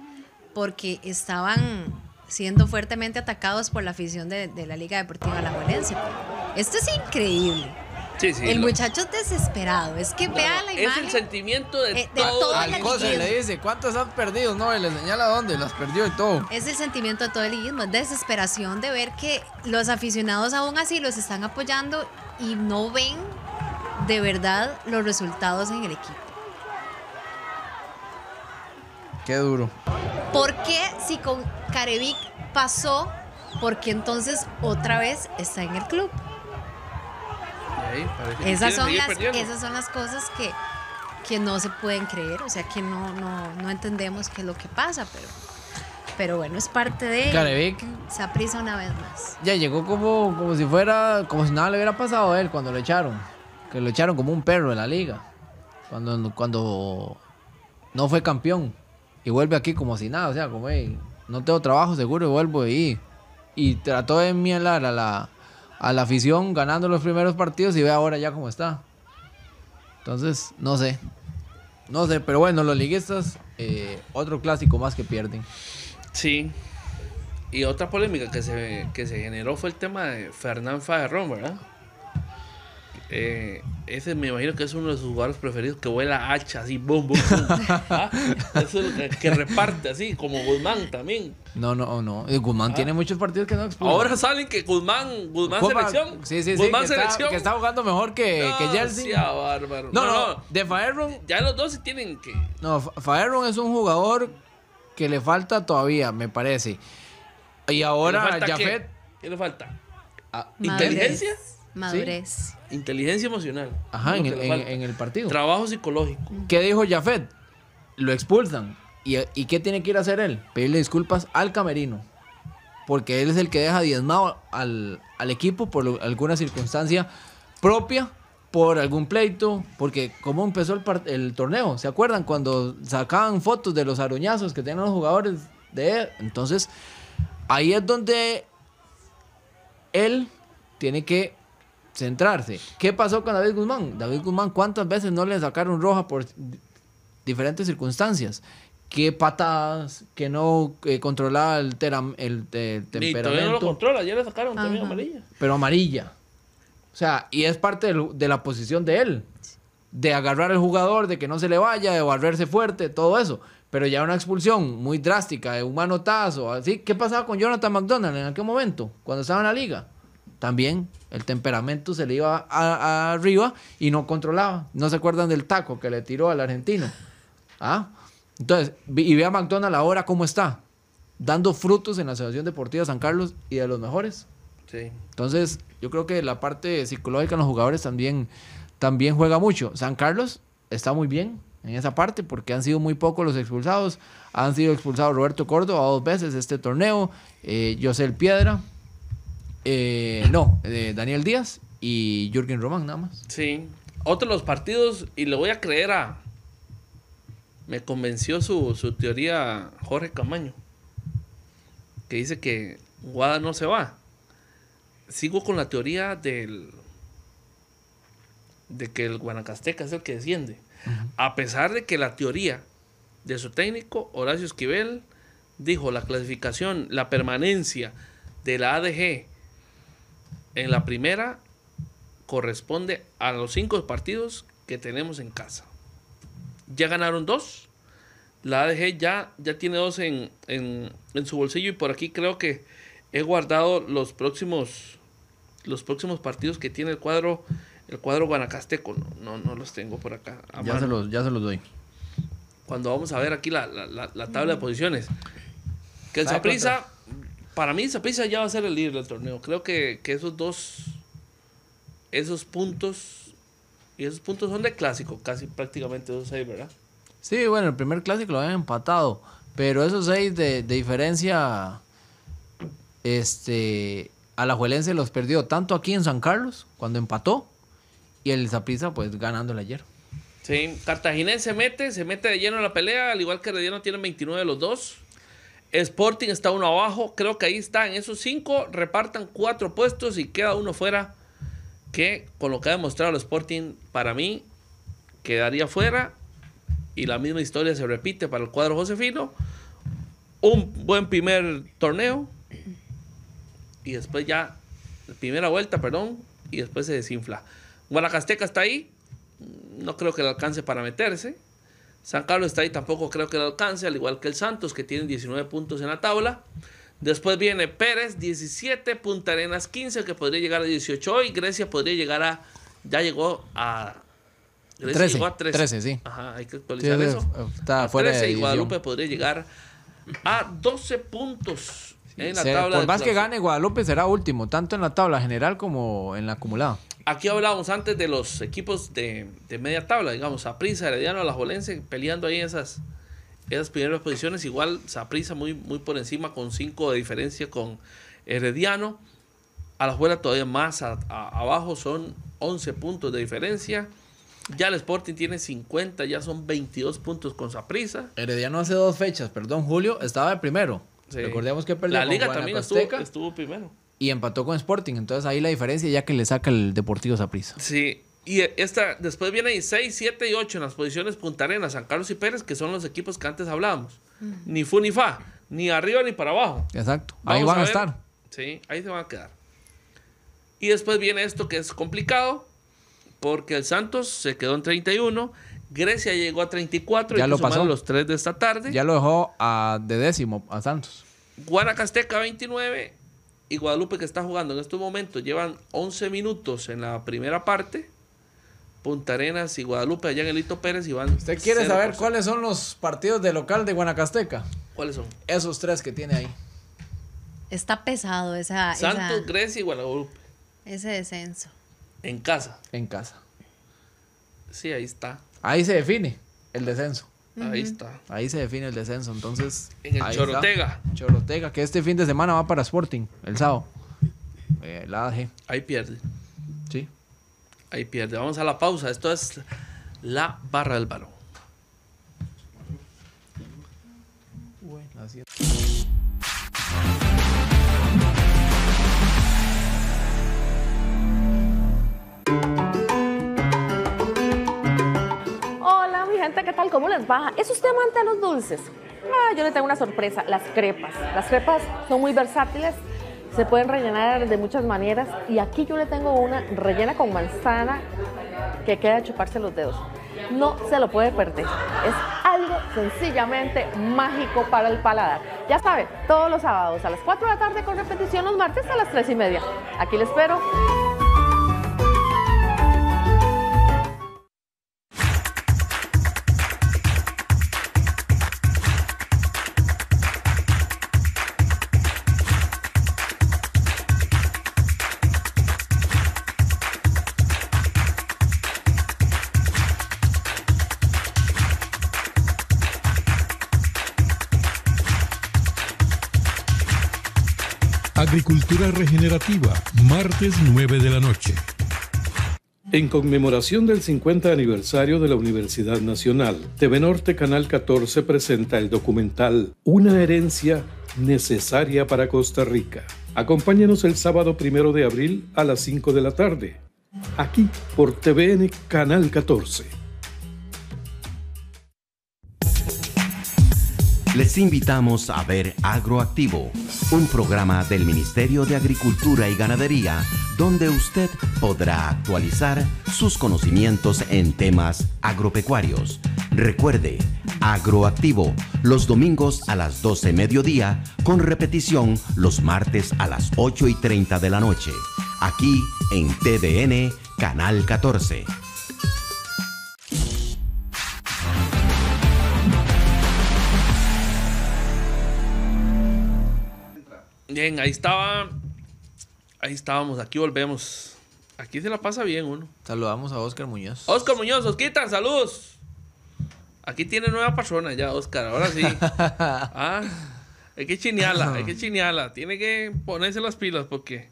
porque estaban siendo fuertemente atacados por la afición de, la Liga Deportiva La Valencia, Esto es increíble el muchacho es desesperado. Es que vea la imagen. Es el sentimiento de, eh, todo. le dice, ¿cuántos han perdido? No, y le señala dónde, las perdió y todo. Es el sentimiento de todo el liguismo, es desesperación de ver que los aficionados aún así los están apoyando y no ven de verdad los resultados en el equipo. Qué duro. ¿Por qué si con Carevic pasó, por qué entonces otra vez está en el club? esas, son las, esas son las cosas que, que no se pueden creer, o sea que no, no, no entendemos qué es lo que pasa, pero, pero bueno, es parte de se aprisa una vez más. Ya llegó como, como si fuera, como si nada le hubiera pasado a él cuando lo echaron, que lo echaron como un perro en la liga, cuando, cuando no fue campeón y vuelve aquí como si nada, o sea, como hey, no tengo trabajo seguro y vuelvo ahí y trató de mielar a la a la afición ganando los primeros partidos y ve ahora ya cómo está. Entonces, no sé. No sé, pero bueno, los liguistas, eh, otro clásico más que pierden. Sí. Y otra polémica que se, que se generó fue el tema de Fernán Fajarrón, ¿verdad? Eh, ese me imagino que es uno de sus jugadores preferidos que vuela hacha así, boom, boom, ah, que, reparte así, como Guzmán también. No, no, no. Eh, Guzmán ah. tiene muchos partidos que no explota. Ahora salen que Guzmán, Guzmán selección. Sí, sí, sí, que, selección. Está, que está jugando mejor que, no, No, no, De Faerron. Ya los dos sí tienen que. No, Faerron es un jugador que le falta todavía, me parece. Y ahora, Qué? le falta? Ah, ¿Inteligencia? Madurez. Inteligencia emocional. Ajá, en, el partido. Trabajo psicológico. Mm. ¿Qué dijo Jafet? Lo expulsan. ¿Y, ¿Y, qué tiene que ir a hacer él? Pedirle disculpas al camerino. Porque él es el que deja diezmado al, equipo por alguna circunstancia propia, por algún pleito. Porque, ¿cómo empezó el, el torneo? ¿Se acuerdan? Cuando sacaban fotos de los aruñazos que tenían los jugadores de él. Entonces, ahí es donde él tiene que centrarse. ¿Qué pasó con David Guzmán? David Guzmán, ¿cuántas veces no le sacaron roja por diferentes circunstancias? ¿Qué patadas? ¿Que no eh, controlaba el, el, temperamento? Eh, no lo controla, ya le sacaron también amarilla. Pero amarilla. O sea, y es parte de, la posición de él. De agarrar al jugador, de que no se le vaya, de volverse fuerte, todo eso pero ya una expulsión muy drástica, de un manotazo, así. ¿Qué pasaba con Jonathan McDonald en aquel momento, cuando estaba en la liga? también el temperamento se le iba arriba y no controlaba. ¿No se acuerdan del taco que le tiró al argentino? ¿Ah? Entonces, y ve a McDonald ahora cómo está, dando frutos en la Asociación Deportiva San Carlos y de los mejores. Entonces, yo creo que la parte psicológica en los jugadores también, también juega mucho. San Carlos está muy bien en esa parte porque han sido muy pocos los expulsados. Han sido expulsados Roberto Córdoba dos veces este torneo, eh, José Piedra, eh, no, Daniel Díaz y Jürgen Román nada más. Sí. Otro de los partidos, y le voy a creer a... Me convenció su, teoría Jorge Camaño, que dice que Guada no se va. Sigo con la teoría del... de que el Guanacasteca es el que desciende. A pesar de que la teoría de su técnico, Horacio Esquivel, dijo la clasificación, la permanencia de la ADG en la primera corresponde a los cinco partidos que tenemos en casa. Ya ganaron dos. La ADG ya, ya tiene dos en, su bolsillo y por aquí creo que he guardado los próximos los próximos partidos que tiene el cuadro el cuadro guanacasteco no no, los tengo por acá ya se los doy cuando vamos a ver aquí la, tabla de posiciones que el Saprisa para mí Zapisa ya va a ser el líder del torneo. Creo que, esos dos, esos puntos, y esos puntos son de clásico, casi prácticamente esos seis, ¿verdad? Sí, bueno, el primer clásico lo habían empatado, pero esos seis de, diferencia, este, Juelense los perdió tanto aquí en San Carlos, cuando empató, y el Zapisa pues ganándole ayer. Sí, Cartaginés se mete, se mete de lleno en la pelea, al igual que Rediano tiene 29 de los dos. Sporting está uno abajo. Creo que ahí están esos cinco. Repartan cuatro puestos y queda uno fuera. Que con lo que ha demostrado el Sporting, para mí, quedaría fuera. Y la misma historia se repite para el cuadro Josefino. Un buen primer torneo. Y después ya, primera vuelta, perdón. Y después se desinfla. Guanacasteca está ahí. No creo que le alcance para meterse. San Carlos está ahí, tampoco creo que le alcance, al igual que el Santos, que tiene 19 puntos en la tabla. Después viene Pérez, 17, Punta Arenas 15, que podría llegar a 18 hoy. Grecia podría llegar a. Ya llegó a. 13, 13. sí. Ajá, hay que actualizar eso. Está y Guadalupe podría llegar a 12 puntos en la tabla. Por más que gane, Guadalupe será último, tanto en la tabla general como en la acumulada aquí hablábamos antes de los equipos de, media tabla, digamos, Saprisa, Herediano, Alajuelense, peleando ahí esas, esas primeras posiciones. Igual Saprisa muy, muy por encima con 5 de diferencia con Herediano. A juela todavía más abajo, son 11 puntos de diferencia. Ya el Sporting tiene 50, ya son 22 puntos con Saprisa. Herediano hace dos fechas, perdón, Julio, estaba de primero. Recordemos que perdió la Liga también estuvo, estuvo primero y empató con Sporting. Entonces ahí la diferencia ya que le saca el Deportivo prisa Sí, y esta, después ahí 6, 7 y 8 en las posiciones puntarenas. San Carlos y Pérez, que son los equipos que antes hablábamos. Ni fu ni fa, ni arriba ni para abajo. Exacto, ahí van a, estar. Sí, ahí se van a quedar. Y después viene esto que es complicado, porque el Santos se quedó en 31. Grecia llegó a 34 ya y lo pasó los tres de esta tarde. Ya lo dejó a, de décimo a Santos. Guanacasteca 29, y Guadalupe que está jugando en estos momentos llevan 11 minutos en la primera parte. Punta Arenas y Guadalupe allá en Hito Pérez y van. ¿Usted quiere saber cuáles son los partidos de local de Guanacasteca? ¿Cuáles son? Esos tres que tiene ahí. Está pesado esa. Santos, Grecia y Guadalupe. Ese descenso. En casa. En casa. Sí, ahí está. Ahí se define el descenso. Ahí está. Ahí se define el descenso. Entonces. En el Chorotega. Chorotega, que este fin de semana va para Sporting, el sábado. el eh, AG. Ahí pierde. Sí. Ahí pierde. Vamos a la pausa. Esto es la barra del balón. ¿qué tal? ¿Cómo les va? ¿Es usted amante de los dulces? Ah, yo le tengo una sorpresa, las crepas. Las crepas son muy versátiles, se pueden rellenar de muchas maneras y aquí yo le tengo una rellena con manzana que queda chuparse los dedos. No se lo puede perder. Es algo sencillamente mágico para el paladar. Ya sabe, todos los sábados a las 4 de la tarde con repetición los martes a las 3 y media. Aquí le espero. Agricultura Regenerativa, martes 9 de la noche. En conmemoración del 50 aniversario de la Universidad Nacional, TV Norte Canal 14 presenta el documental Una herencia necesaria para Costa Rica. Acompáñenos el sábado primero de abril a las 5 de la tarde, aquí por TVN Canal 14. Les invitamos a ver Agroactivo, un programa del Ministerio de Agricultura y Ganadería donde usted podrá actualizar sus conocimientos en temas agropecuarios. Recuerde, Agroactivo, los domingos a las 12 mediodía, con repetición los martes a las 8 y 30 de la noche, aquí en TDN Canal 14. Bien, ahí estaba. Ahí estábamos, aquí volvemos. Aquí se la pasa bien uno. Saludamos a Oscar Muñoz. Oscar Muñoz, Osquita, saludos. Aquí tiene nueva persona ya, Oscar, ahora sí. Ah, hay que chinearla, hay que chinearla. Tiene que ponerse las pilas porque.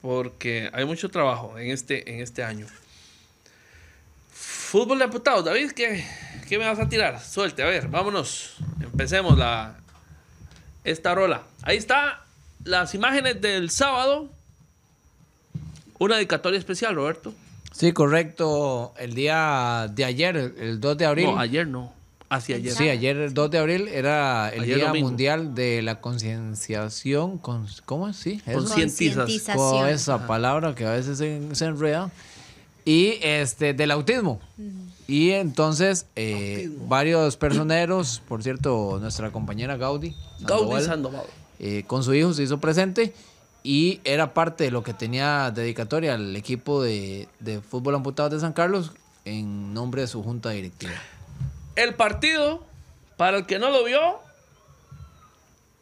Porque hay mucho trabajo en este, en este año. Fútbol de amputados, David, ¿qué, ¿qué me vas a tirar? Suelte, a ver, vámonos. Empecemos la. Esta rola. Ahí está las imágenes del sábado. Una dedicatoria especial, Roberto. Sí, correcto. El día de ayer, el 2 de abril. No, ayer no. Hacia ayer. Sí, ayer, el 2 de abril, era el Día Mundial de la Concienciación. Con, ¿Cómo es? Concientización. Con esa palabra que a veces se, enreda. Y este, del autismo. Y entonces, eh, varios personeros, por cierto, nuestra compañera Gaudi. Gaudi Sandoval eh, con su hijo, se hizo presente y era parte de lo que tenía dedicatoria al equipo de, fútbol amputado de San Carlos en nombre de su junta directiva. El partido, para el que no lo vio,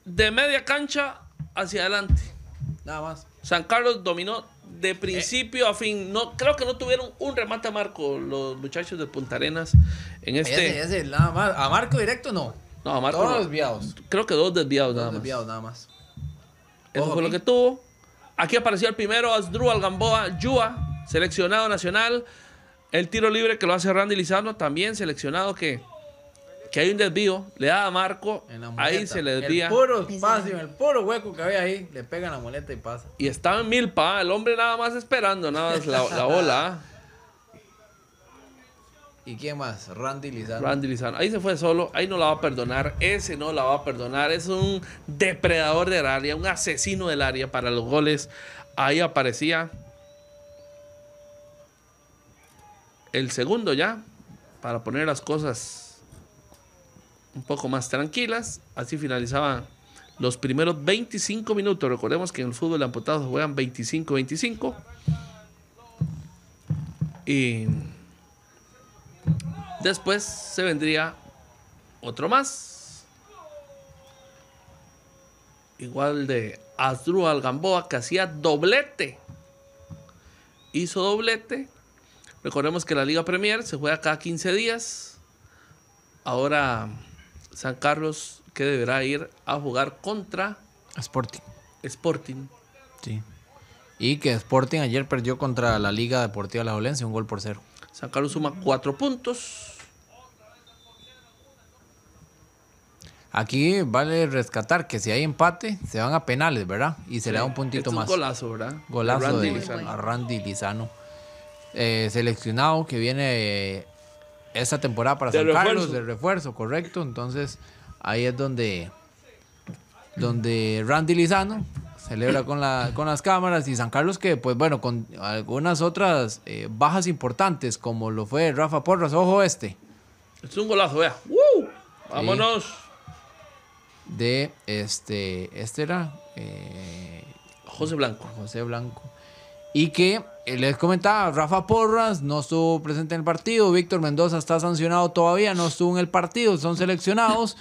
de media cancha hacia adelante. Nada más. San Carlos dominó de principio a fin. No, creo que no tuvieron un remate a Marco los muchachos de Punta Arenas en este. ese, nada más. A Marco directo no. No, Marco. desviados. Creo que dos desviados nada más. Desviados nada más. Eso fue lo que tuvo. Aquí apareció el primero, Asdrúbal Gamboa, Yua, seleccionado nacional. El tiro libre que lo hace Randy Lizano, también seleccionado que, que hay un desvío. Le da a Marco, ahí se le desvía. El puro espacio, el puro hueco que había ahí, le pega la moleta y pasa. Y estaba en Milpa, el hombre nada más esperando, nada más la, la bola. Ah. ¿Y quién más? Randy Lizano. Randy Lizano. Ahí se fue solo, ahí no la va a perdonar, ese no la va a perdonar, es un depredador del área, un asesino del área para los goles. Ahí aparecía el segundo ya, para poner las cosas un poco más tranquilas. Así finalizaban los primeros 25 minutos. Recordemos que en el fútbol amputado juegan 25-25. Y Después se vendría otro más. Igual de Asdrúbal Gamboa que hacía doblete. Hizo doblete. Recordemos que la Liga Premier se juega cada 15 días. Ahora San Carlos que deberá ir a jugar contra Sporting. Sporting. Sí. Y que Sporting ayer perdió contra la Liga Deportiva La Valencia un gol por cero. San suma cuatro puntos. Aquí vale rescatar que si hay empate, se van a penales, ¿verdad? Y se le da un puntito más. golazo, ¿verdad? Golazo Randy de Lizano. Randy eh, seleccionado que viene eh, esta temporada para San Carlos, de refuerzo, correcto. Entonces, ahí es donde, donde Randy Lizano celebra con, la, con las cámaras y San Carlos que, pues bueno, con algunas otras eh, bajas importantes como lo fue Rafa Porras, ojo este. Es un golazo, vea. Vámonos. De este, este era eh, José Blanco. José Blanco y que eh, les comentaba, Rafa Porras no estuvo presente en el partido, Víctor Mendoza está sancionado todavía, no estuvo en el partido, son seleccionados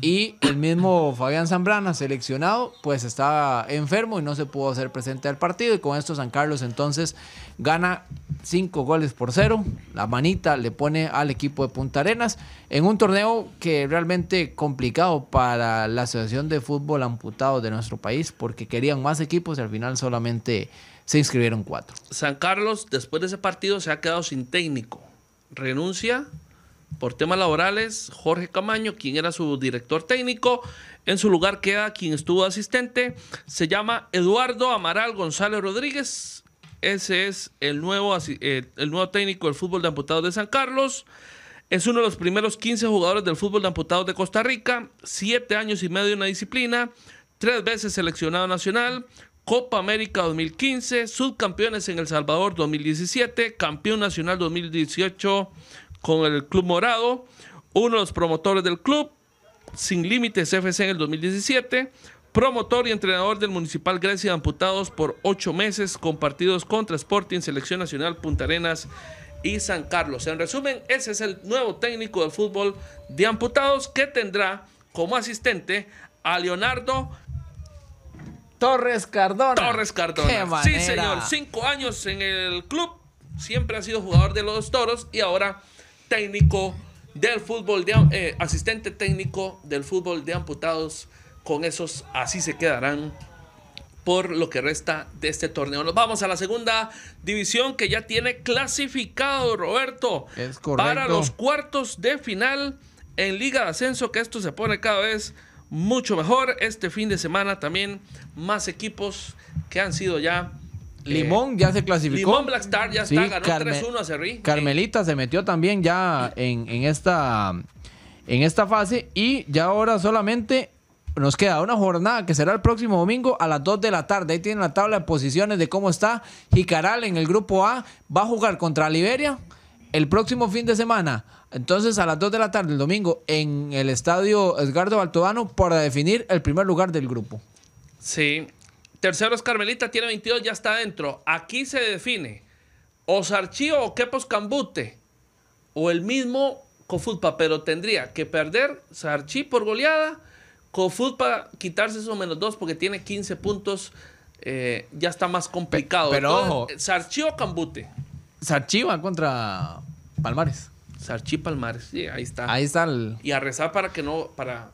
y el mismo Fabián Zambrana seleccionado, pues está enfermo y no se pudo hacer presente al partido y con esto San Carlos entonces gana cinco goles por cero, la manita le pone al equipo de Punta Arenas en un torneo que realmente complicado para la Asociación de Fútbol amputado de nuestro país porque querían más equipos y al final solamente se inscribieron cuatro. San Carlos, después de ese partido, se ha quedado sin técnico. Renuncia por temas laborales Jorge Camaño, quien era su director técnico. En su lugar queda quien estuvo asistente. Se llama Eduardo Amaral González Rodríguez. Ese es el nuevo, eh, el nuevo técnico del fútbol de amputados de San Carlos. Es uno de los primeros 15 jugadores del fútbol de amputados de Costa Rica. Siete años y medio en la disciplina. Tres veces seleccionado nacional. Copa América 2015, subcampeones en El Salvador 2017, campeón nacional 2018 con el Club Morado, uno de los promotores del club, Sin Límites FC en el 2017, promotor y entrenador del Municipal Grecia de Amputados por ocho meses, compartidos contra Sporting, Selección Nacional, Punta Arenas y San Carlos. En resumen, ese es el nuevo técnico del fútbol de Amputados que tendrá como asistente a Leonardo Torres Cardona. Torres Cardona. sí, señor. Cinco años en el club. Siempre ha sido jugador de los toros y ahora técnico del fútbol, de, eh, asistente técnico del fútbol de amputados. Con esos así se quedarán por lo que resta de este torneo. Nos vamos a la segunda división que ya tiene clasificado Roberto es correcto. para los cuartos de final en Liga de Ascenso, que esto se pone cada vez mucho mejor. Este fin de semana también más equipos que han sido ya eh, Limón ya se clasificó. Limón Black Star ya está, ganó 3-1 a Carmelita se metió también ya en, esta, en esta fase y ya ahora solamente nos queda una jornada que será el próximo domingo a las 2 de la tarde. Ahí tienen la tabla de posiciones de cómo está Jicaral en el grupo A. Va a jugar contra Liberia el próximo fin de semana entonces, a las 2 de la tarde el domingo en el estadio Edgardo Altobano para definir el primer lugar del grupo. Sí. Tercero es Carmelita, tiene 22, ya está adentro. Aquí se define o Sarchío o Quepos Cambute o el mismo Cofutpa, pero tendría que perder Sarchi por goleada, Cofutpa quitarse esos menos 2 porque tiene 15 puntos, eh, ya está más complicado. pero o Cambute. Sarchi va contra Palmares. Sarchi Palmares. Sí, ahí está. Ahí está el... Y a rezar para que no, para...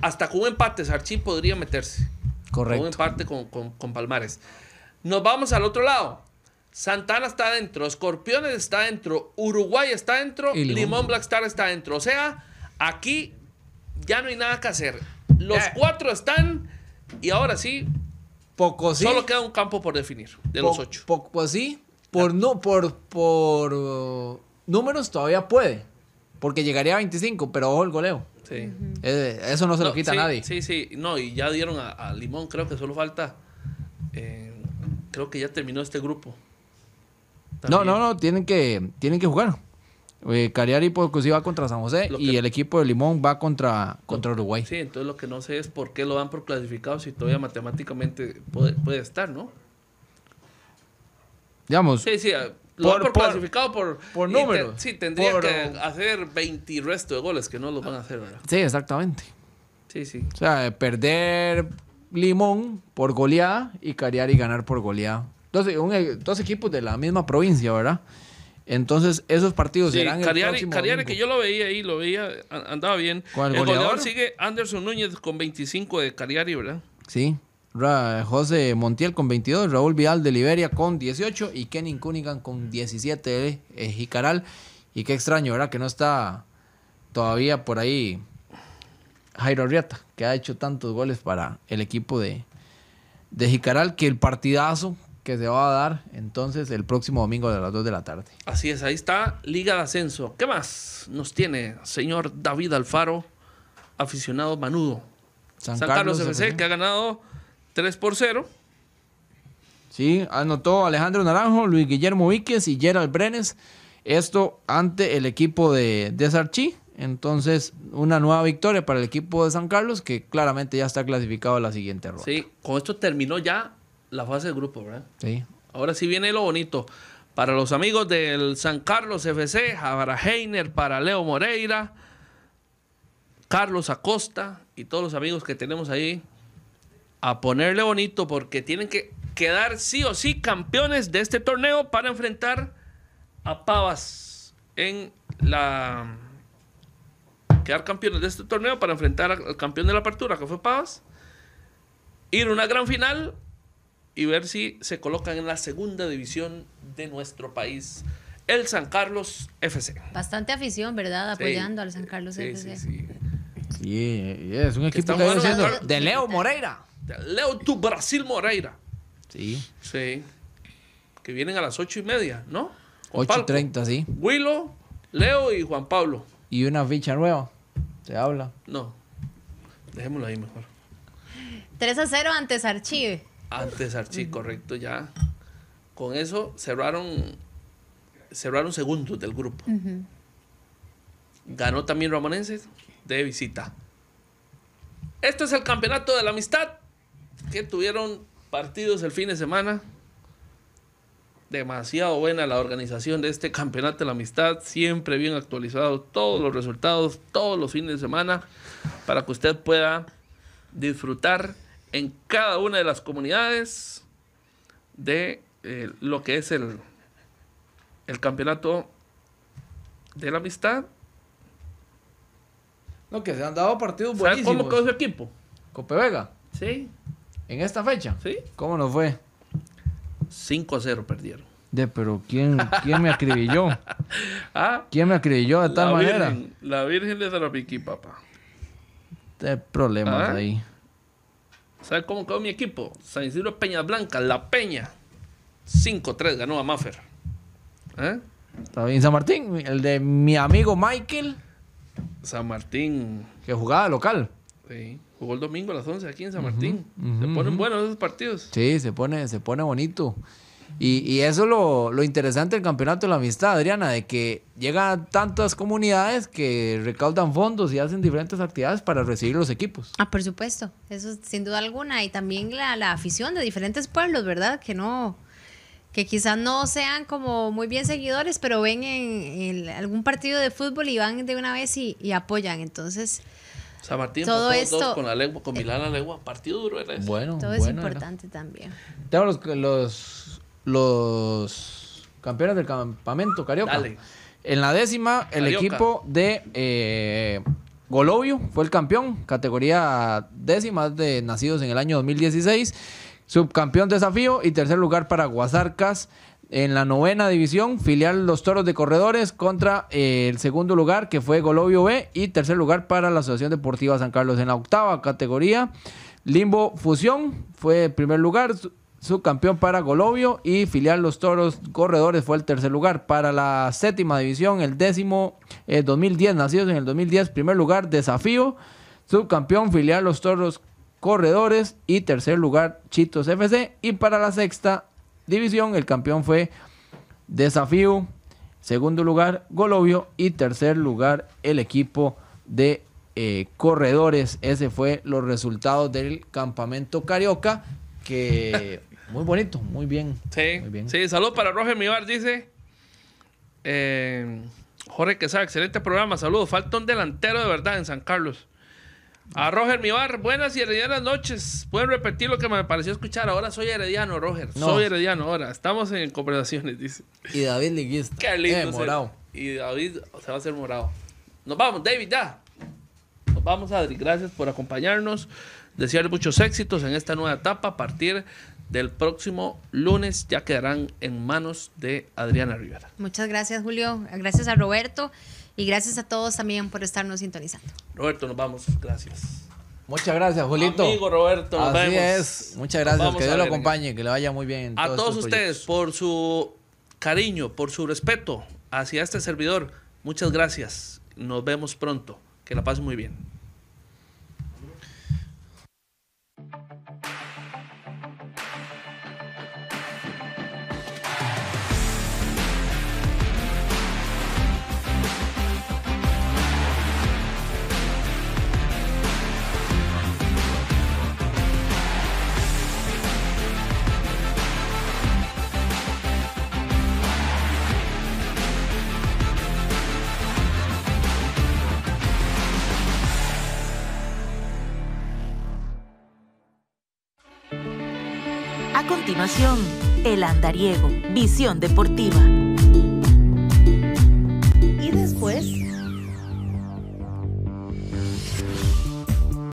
hasta con un empate, Sarchi podría meterse. Correcto. Con un empate con, con, Palmares. Nos vamos al otro lado. Santana está adentro. Escorpiones está adentro. Uruguay está adentro. Limón. Black Star está adentro. O sea, aquí ya no hay nada que hacer. Los eh. cuatro están y ahora sí. Poco sí. Solo queda un campo por definir de los ocho. Poco así. sí. Por, no, por, por números todavía puede, porque llegaría a 25, pero ojo el goleo. Sí. Eh, eso no se lo quita a nadie. Sí, sí, no, y ya dieron a, Limón, creo que solo falta. Eh, creo que ya terminó este grupo. No, no, no, tienen que, tienen que jugar. Eh, Cariari pues, pues, sí va contra San José y el equipo de Limón va contra, contra Uruguay. Sí, entonces lo que no sé es por qué lo dan por clasificado si todavía matemáticamente puede, estar, ¿no? Digamos. Sí, sí, ah, lo por, clasificado por, por número. sí, tendría que hacer 20 y resto de goles que no lo van a hacer, ¿verdad? Sí, exactamente. Sí, sí. O sea, perder Limón por goleada y Cariari ganar por goleada. Entonces, e, dos equipos de la misma provincia, ¿verdad? Entonces, esos partidos sí, serán Cariari, Cariari, que yo lo veía ahí, lo veía, andaba bien. el goleador? goleador sigue Anderson Núñez con 25 de Cariari, ¿verdad? Sí. José Montiel con 22, Raúl Vidal de Liberia con 18 y Kenny Cunningham con 17 de eh, Jicaral. Y qué extraño, ¿verdad? Que no está todavía por ahí Jairo Arrieta, que ha hecho tantos goles para el equipo de, de Jicaral, que el partidazo que se va a dar entonces el próximo domingo a las 2 de la tarde. Así es, ahí está Liga de Ascenso. ¿Qué más nos tiene señor David Alfaro, aficionado manudo? San, Carlos, FC, que ha ganado 3 por 0. Sí, anotó Alejandro Naranjo, Luis Guillermo Víquez y Gerald Brenes. Esto ante el equipo de, de Entonces, una nueva victoria para el equipo de San Carlos, que claramente ya está clasificado a la siguiente ronda. Sí, con esto terminó ya la fase de grupo, ¿verdad? Sí. Ahora sí viene lo bonito. Para los amigos del San Carlos FC, para Heiner, para Leo Moreira, Carlos Acosta y todos los amigos que tenemos ahí a ponerle bonito porque tienen que quedar sí o sí campeones de este torneo para enfrentar a Pavas en la mm, quedar campeones de este torneo para enfrentar al campeón de la apertura que fue Pavas ir a una gran final y ver si se colocan en la segunda división de nuestro país el San Carlos FC bastante afición verdad apoyando al San Carlos FC sí, es un equipo de Leo Moreira Leo tu Brasil Moreira. Sí. Sí. Que vienen a las ocho y media, ¿no? Ocho y treinta, sí. Willow, Leo y Juan Pablo. ¿Y una ficha nueva? ¿Se habla? No. Dejémoslo ahí mejor. 3 a 0 antes Archive. Antes Archive, correcto, ya. Con eso cerraron, cerraron segundos del grupo. Ganó también Romanenses de visita. Esto es el campeonato de la amistad que tuvieron partidos el fin de semana. Demasiado buena la organización de este campeonato de la amistad, siempre bien actualizado todos los resultados, todos los fines de semana, para que usted pueda disfrutar en cada una de las comunidades de eh, lo que es el, el campeonato de la amistad. lo que se han dado partidos buenísimos. cómo su equipo? Vega. Sí. ¿En esta fecha? Sí. ¿Cómo nos fue? 5 0 perdieron. De, pero ¿quién, quién me acribilló? Ah. ¿Quién me acribilló de tal manera? la Virgen de Sarapiquí, papá. De problemas ah. ahí. ¿Sabes cómo quedó mi equipo? San Isidro Peña Blanca, La Peña. 5-3 ganó a Maffer. ¿Eh? Está bien, San Martín, el de mi amigo Michael. San Martín. Que jugaba local. Sí. Jugó el domingo a las 11 aquí en San Martín. se ponen buenos esos partidos. Sí, se pone, se pone bonito. Y, y eso es lo, lo, interesante del campeonato de la amistad, Adriana, de que llegan tantas comunidades que recaudan fondos y hacen diferentes actividades para recibir los equipos. Ah, por supuesto, eso sin duda alguna. Y también la, la afición de diferentes pueblos, ¿verdad? Que no, que quizás no sean como muy bien seguidores, pero ven en, algún partido de fútbol y van de una vez y apoyan. Entonces, o Martín, todo esto, con la lengua, con eh, Milán la lengua, partido duro era Bueno, todo es importante también. Tenemos los, los, los, campeones del campamento carioca. En la décima, el equipo de eh, Golovio fue el campeón, categoría décima de nacidos en el año 2016. Subcampeón desafío y tercer lugar para Guasarcas en la novena división, filial Los Toros de Corredores contra eh, el segundo lugar que fue Golovio B y tercer lugar para la Asociación Deportiva San Carlos en la octava categoría. Limbo Fusión fue primer lugar, subcampeón para Golovio y filial Los Toros Corredores fue el tercer lugar para la séptima división, el décimo 2010, eh, nacidos en el 2010, primer lugar Desafío, subcampeón filial Los Toros Corredores y tercer lugar Chitos FC y para la sexta división. El campeón fue Desafío. Segundo lugar, Golovio. Y tercer lugar, el equipo de eh, corredores. Ese fue los resultados del campamento Carioca. Que muy bonito, muy bien. Sí, muy para Roger Mivar, dice. Eh, Jorge Quesada, excelente programa, saludos. Falta un delantero de verdad en San Carlos. A Roger Mibar, buenas y heredianas noches. Pueden repetir lo que me pareció escuchar. Ahora soy herediano, Roger. Soy herediano ahora. Estamos en conversaciones, dice. Y David Liguista. Qué lindo. Eh, y David se va a hacer morado. Nos vamos, David, ya. Nos vamos, Adri. Gracias por acompañarnos. desearle muchos éxitos en esta nueva etapa. A partir del próximo lunes ya quedarán en manos de Adriana Rivera. Muchas gracias, Julio. Gracias a Roberto. Y gracias a todos también por estarnos sintonizando. Roberto, nos vamos. Gracias. Muchas gracias, Julito. Roberto, Así es. Muchas gracias. Que Dios lo acompañe, que le vaya muy bien. a todos ustedes por su cariño, por su respeto hacia este servidor. Muchas gracias. Nos vemos pronto. Que la pasen muy bien. El Andariego, Visión Deportiva.